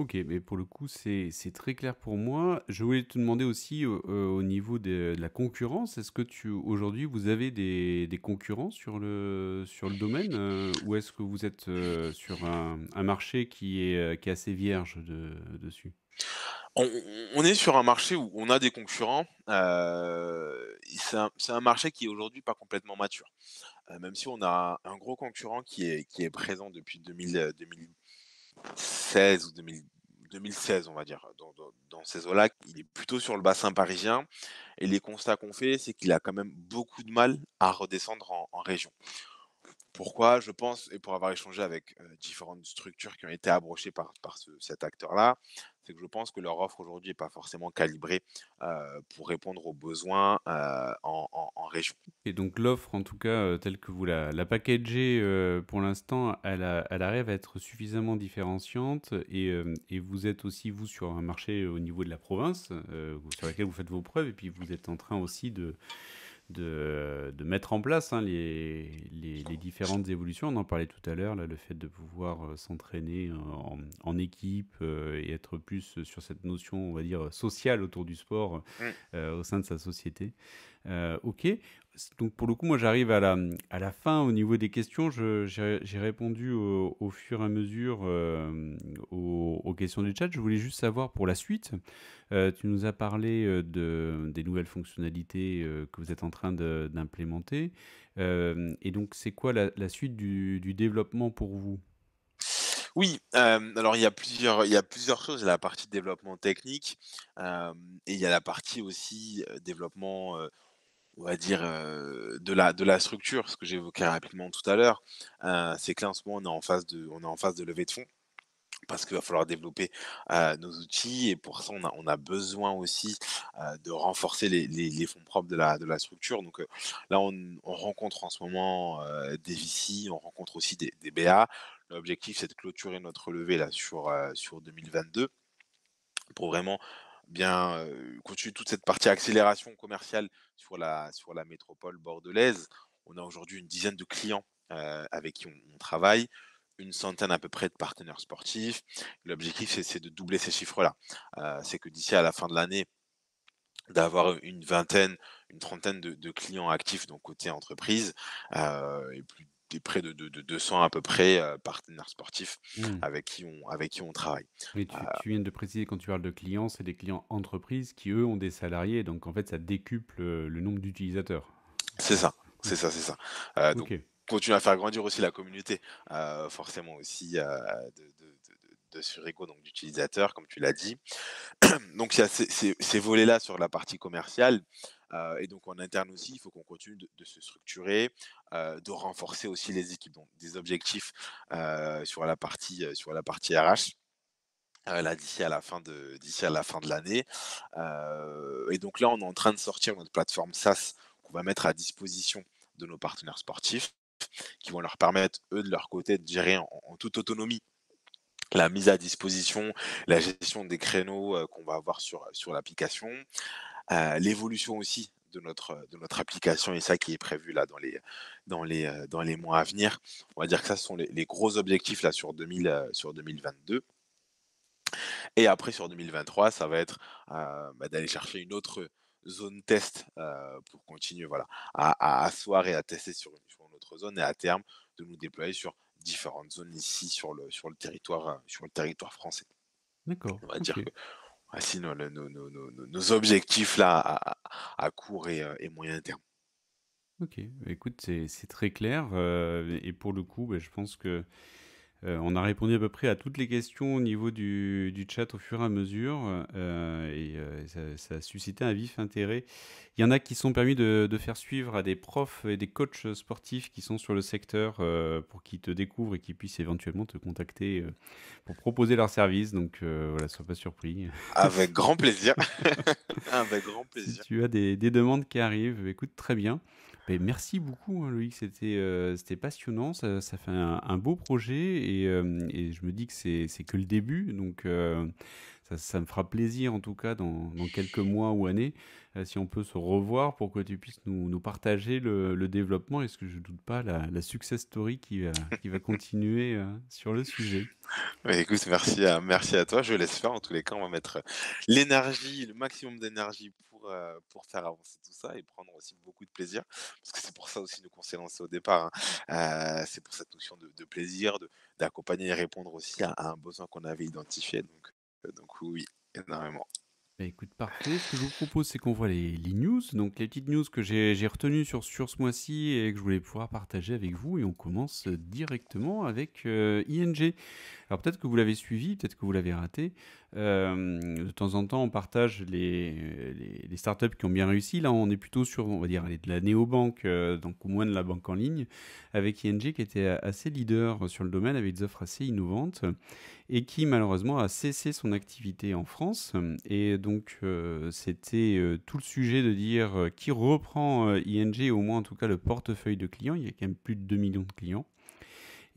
Ok, mais pour le coup, c'est très clair pour moi. Je voulais te demander aussi au euh, niveau de, la concurrence, est-ce que tu aujourd'hui vous avez des, concurrents sur le sur le domaine euh, ou est-ce que vous êtes euh, sur un, marché qui est assez vierge dessus on, est sur un marché où on a des concurrents. c'est un, marché qui est aujourd'hui pas complètement mature. même si on a un gros concurrent qui est, qui est présent depuis 2000, 2016 ou 2016, on va dire, dans, ces eaux-là. Il est plutôt sur le bassin parisien. Et les constats qu'on fait, c'est qu'il a quand même beaucoup de mal à redescendre en, région. Pourquoi Je pense, et pour avoir échangé avec euh, différentes structures qui ont été abrochées par, par cet acteur-là, que je pense que leur offre aujourd'hui n'est pas forcément calibrée pour répondre aux besoins en, région. Et donc l'offre, en tout cas, telle que vous la, la packagez pour l'instant, elle, elle, arrive à être suffisamment différenciante et, et, vous êtes aussi, vous, sur un marché au niveau de la province sur lequel vous faites vos preuves et puis vous êtes en train aussi de de, mettre en place hein, les, différentes évolutions. On en parlait tout à l'heure, le fait de pouvoir euh, s'entraîner en, équipe euh, et être plus sur cette notion, on va dire, sociale autour du sport mmh. euh, au sein de sa société. Euh, ok. Donc pour le coup, moi j'arrive à la, à la fin au niveau des questions. J'ai répondu au, fur et à mesure euh, aux, questions du chat. Je voulais juste savoir pour la suite, euh, tu nous as parlé des nouvelles fonctionnalités que vous êtes en train d'implémenter. et donc c'est quoi la, suite du développement pour vous oui, alors il y, a plusieurs, il y a plusieurs choses. Il y a la partie développement technique et il y a la partie aussi développement, on va dire, de, la, de la structure, ce que j'évoquais rapidement tout à l'heure. c'est que là, en ce moment, on est en phase de, on est en de levée de fonds parce qu'il va falloir développer nos outils et pour ça on a, besoin aussi de renforcer les, fonds propres de la, de la structure. Donc là on, rencontre en ce moment des VC, on rencontre aussi des, des BA. L'objectif, c'est de clôturer notre levée là, sur, euh, sur 2022 pour vraiment bien euh, continuer toute cette partie accélération commerciale sur la, sur la métropole bordelaise. On a aujourd'hui une dizaine de clients euh, avec qui on, travaille, une centaine à peu près de partenaires sportifs. L'objectif, c'est de doubler ces chiffres-là. c'est que d'ici à la fin de l'année, d'avoir une vingtaine, une trentaine de, clients actifs, donc côté entreprise, et plus près de, de, 200 à peu près euh, partenaires sportifs mmh. avec, qui on, avec qui on travaille. Euh tu, viens de préciser quand tu parles de clients, c'est des clients entreprises qui eux ont des salariés, donc en fait ça décuple euh, le nombre d'utilisateurs. C'est ça, c'est ça, c'est ça. Euh, Donc continue à faire grandir aussi la communauté, forcément aussi de, de donc d'utilisateurs, comme tu l'as dit. donc il y a ces volets-là sur la partie commerciale. Euh, et donc en interne aussi, il faut qu'on continue de, se structurer, euh, de renforcer aussi les équipes, donc des objectifs euh, sur la partie sur la partie RH. là d'ici à la fin de d'ici à la fin de l'année. et donc là, on est en train de sortir notre plateforme SaaS qu'on va mettre à disposition de nos partenaires sportifs, qui vont leur permettre eux de leur côté de gérer en, toute autonomie la mise à disposition, la gestion des créneaux qu'on va avoir sur, sur l'application, l'évolution aussi de notre, de notre application et ça qui est prévu là dans les, dans les, euh, dans les mois à venir. On va dire que ça, ce sont les, gros objectifs là sur, 2000, euh, sur 2022. Et après, sur 2023, ça va être euh, bah, d'aller chercher une autre zone test pour continuer voilà, à, asseoir et à tester sur une, autre zone et à terme de nous déployer sur différentes zones ici sur le, sur le, territoire, sur le territoire français. D'accord. On va dire ah, nos, nos, nos, nos, objectifs là à, court euh, et, moyen terme. Ok, bah, écoute, c'est très clair. Euh, et pour le coup, bah, je pense que euh, on a répondu à peu près à toutes les questions au niveau du, du chat au fur et à mesure euh, et euh, ça, a suscité un vif intérêt. Il y en a qui sont permis de, faire suivre à des profs et des coachs sportifs qui sont sur le secteur pour qu'ils te découvrent et qu'ils puissent éventuellement te contacter pour proposer leurs services. Donc voilà, sois pas surpris. Avec ah, bah, grand plaisir. Avec ah, bah, grand plaisir. tu as des, demandes qui arrivent, écoute très bien. Ben, merci beaucoup, hein, Loïc. Euh, c'était passionnant. Ça, fait un, beau projet euh, et, je me dis que c'est que le début. Donc, euh, ça, me fera plaisir, en tout cas, dans, quelques mois ou années, si on peut se revoir pour que tu puisses nous, partager le, développement et ce que je ne doute pas, la, success story qui va, qui va continuer sur le sujet. écoute, merci à, merci à toi. Je laisse faire. En tous les cas, on va mettre l'énergie, le maximum d'énergie euh, pour, faire avancer tout ça et prendre aussi beaucoup de plaisir. Parce que c'est pour ça aussi nous qu'on s'est lancé au départ. Hein. Euh, c'est pour cette notion de, de plaisir, d'accompagner et répondre aussi à, un besoin qu'on avait identifié. Donc, euh, donc oui, énormément. Bah, écoute, parfait. Ce que je vous propose, c'est qu'on voit les, les, news. Donc, les petites news que j'ai retenues sur, sur ce mois-ci et que je voulais pouvoir partager avec vous. Et on commence directement avec ING. Alors peut-être que vous l'avez suivi, peut-être que vous l'avez raté. Euh, de temps en temps, on partage les, startups qui ont bien réussi. Là, on est plutôt sur, on va dire, de la néobanque, euh, donc au moins de la banque en ligne, avec ING qui était assez leader sur le domaine, avec des offres assez innovantes, et qui malheureusement a cessé son activité en France. Et donc, euh, c'était tout le sujet de dire qui reprend ING, au moins en tout cas le portefeuille de clients. Il y a quand même plus de 2 millions de clients.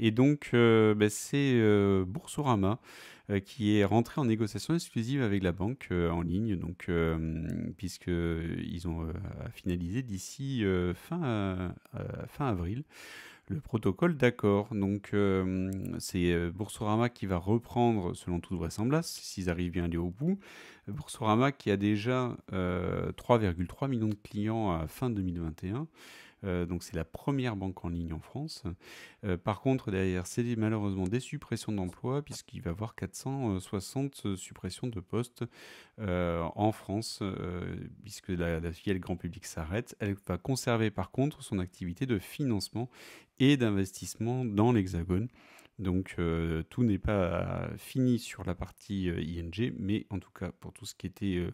Et donc, euh, bah, c'est euh, Boursorama euh, qui est rentré en négociation exclusive avec la banque en ligne, donc puisqu'ils ont finalisé d'ici fin, fin avril le protocole d'accord. Donc, c'est Boursorama qui va reprendre, selon toute vraisemblance, s'ils arrivent bien à aller au bout. Boursorama qui a déjà 3,3 millions de clients à fin 2021. Euh, donc c'est la première banque en ligne en France. Euh, par contre, derrière, c'est malheureusement des suppressions d'emplois, puisqu'il va y avoir 460 euh, suppressions de postes en France, puisque la, la grand public s'arrête. Elle va conserver par contre son activité de financement et d'investissement dans l'Hexagone. Donc tout n'est pas fini sur la partie ING, mais en tout cas pour tout ce qui était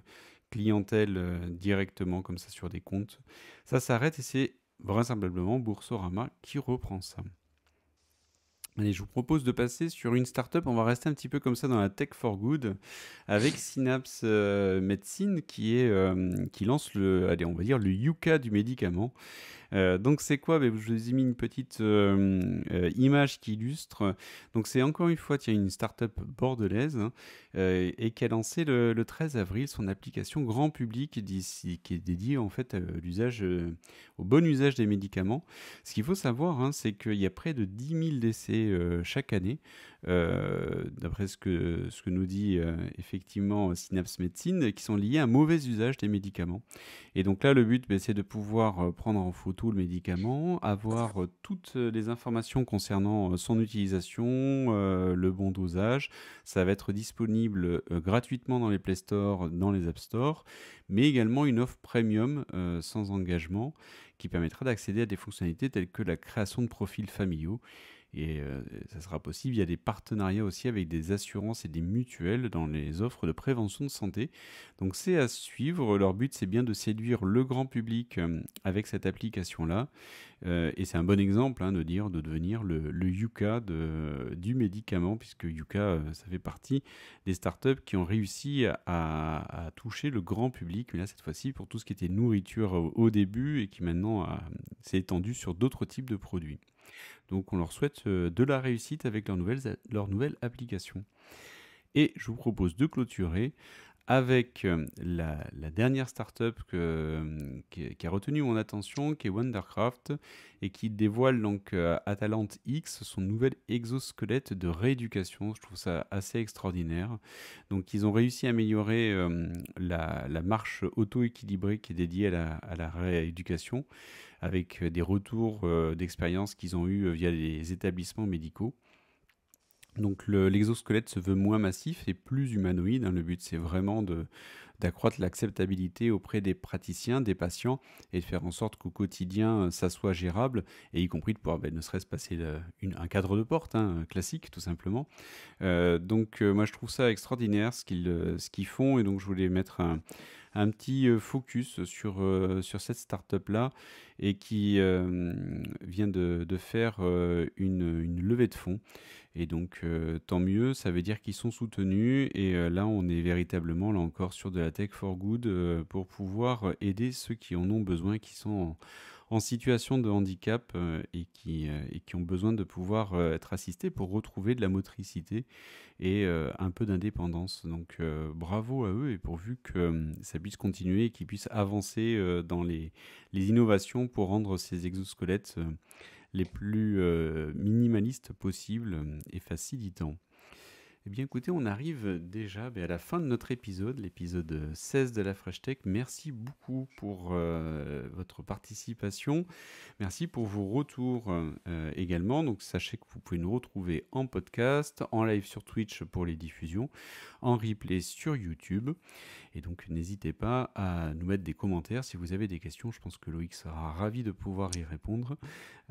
clientèle directement comme ça sur des comptes, ça s'arrête et c'est vraisemblablement Boursorama qui reprend ça. Allez, je vous propose de passer sur une startup. On va rester un petit peu comme ça dans la tech for good avec Synapse euh, Medicine qui, est, euh, qui lance le, allez, on va dire le Yuka du médicament. Euh, donc c'est quoi ben, Je vous ai mis une petite euh, euh, image qui illustre. Donc c'est encore une fois a une start-up bordelaise hein, et qui a lancé le, 13 avril son application grand public qui est dédiée en fait à l'usage, au bon usage des médicaments. Ce qu'il faut savoir, hein, c'est qu'il y a près de 10 000 décès chaque année euh, d'après ce que, nous dit euh, effectivement Synapse Médecine, qui sont liés à un mauvais usage des médicaments. Et donc là, le but, bah, c'est de pouvoir euh, prendre en photo le médicament, avoir toutes les informations concernant son utilisation, le bon dosage. Ça va être disponible gratuitement dans les Play Store, dans les App Store, mais également une offre premium sans engagement qui permettra d'accéder à des fonctionnalités telles que la création de profils familiaux. Et euh, ça sera possible. Il y a des partenariats aussi avec des assurances et des mutuelles dans les offres de prévention de santé. Donc c'est à suivre. Leur but, c'est bien de séduire le grand public euh, avec cette application-là. Euh, et c'est un bon exemple hein, de dire de devenir le, Yuka du médicament, puisque Yuka, ça fait partie des startups qui ont réussi à, toucher le grand public. Mais là, cette fois-ci, pour tout ce qui était nourriture au début et qui maintenant s'est étendu sur d'autres types de produits. Donc on leur souhaite euh, de la réussite avec leur nouvelle, leur nouvelle application. Et je vous propose de clôturer avec euh, la, dernière startup euh, qui, a retenu mon attention, qui est Wondercraft, et qui dévoile donc euh, Atalante X, son nouvel exosquelette de rééducation. Je trouve ça assez extraordinaire. Donc ils ont réussi à améliorer la, marche auto-équilibrée qui est dédiée à la, rééducation, avec des retours d'expérience qu'ils ont eu via les établissements médicaux. Donc l'exosquelette se veut moins massif et plus humanoïde. Hein. Le but, c'est vraiment d'accroître l'acceptabilité auprès des praticiens, des patients, et de faire en sorte qu'au quotidien, euh, ça soit gérable, et y compris de pouvoir ben, ne serait-ce passer un cadre de porte hein, classique, tout simplement. Euh, donc euh, moi, je trouve ça extraordinaire ce qu'ils font, et donc je voulais mettre un, un petit euh, focus sur, euh, sur cette startup-là et qui euh, vient de, faire une, une, levée de fonds. Et donc, tant mieux, ça veut dire qu'ils sont soutenus. Et là, on est véritablement, là encore, sur de la tech for good pour pouvoir aider ceux qui en ont besoin, qui sont en en situation de handicap euh, et, qui, euh, qui ont besoin de pouvoir euh, être assistés pour retrouver de la motricité et un peu d'indépendance. Donc bravo à eux et pourvu que ça puisse continuer et qu'ils puissent avancer dans les, les innovations pour rendre ces exosquelettes les plus minimalistes possibles et facilitants. Eh bien écoutez, on arrive déjà ben, à la fin de notre épisode, l'épisode 16 de la Fresh Tech. Merci beaucoup pour euh, votre participation. Merci pour vos retours euh, également. Donc sachez que vous pouvez nous retrouver en podcast, en live sur Twitch pour les diffusions, en replay sur YouTube. Et donc n'hésitez pas à nous mettre des commentaires si vous avez des questions. Je pense que Loïc sera ravi de pouvoir y répondre.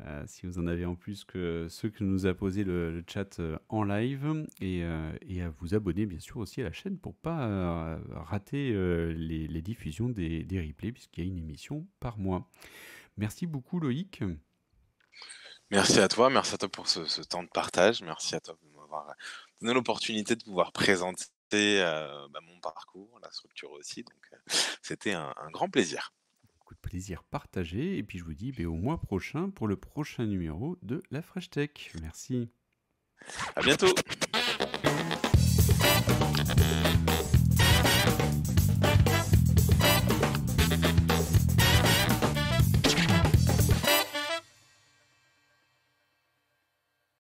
Euh, si vous en avez en plus que ceux que nous a posé le, chat euh, en live. Euh, et, à vous abonner bien sûr aussi à la chaîne pour pas rater les, diffusions des, replays puisqu'il y a une émission par mois. Merci beaucoup Loïc. Merci à toi, merci à toi pour ce, ce temps de partage, merci à toi de m'avoir donné l'opportunité de pouvoir présenter bah, mon parcours, la structure aussi. Donc, c'était un, grand plaisir de plaisir partagé. Et puis je vous dis ben, au mois prochain pour le prochain numéro de La Fresh Tech. Merci. À bientôt.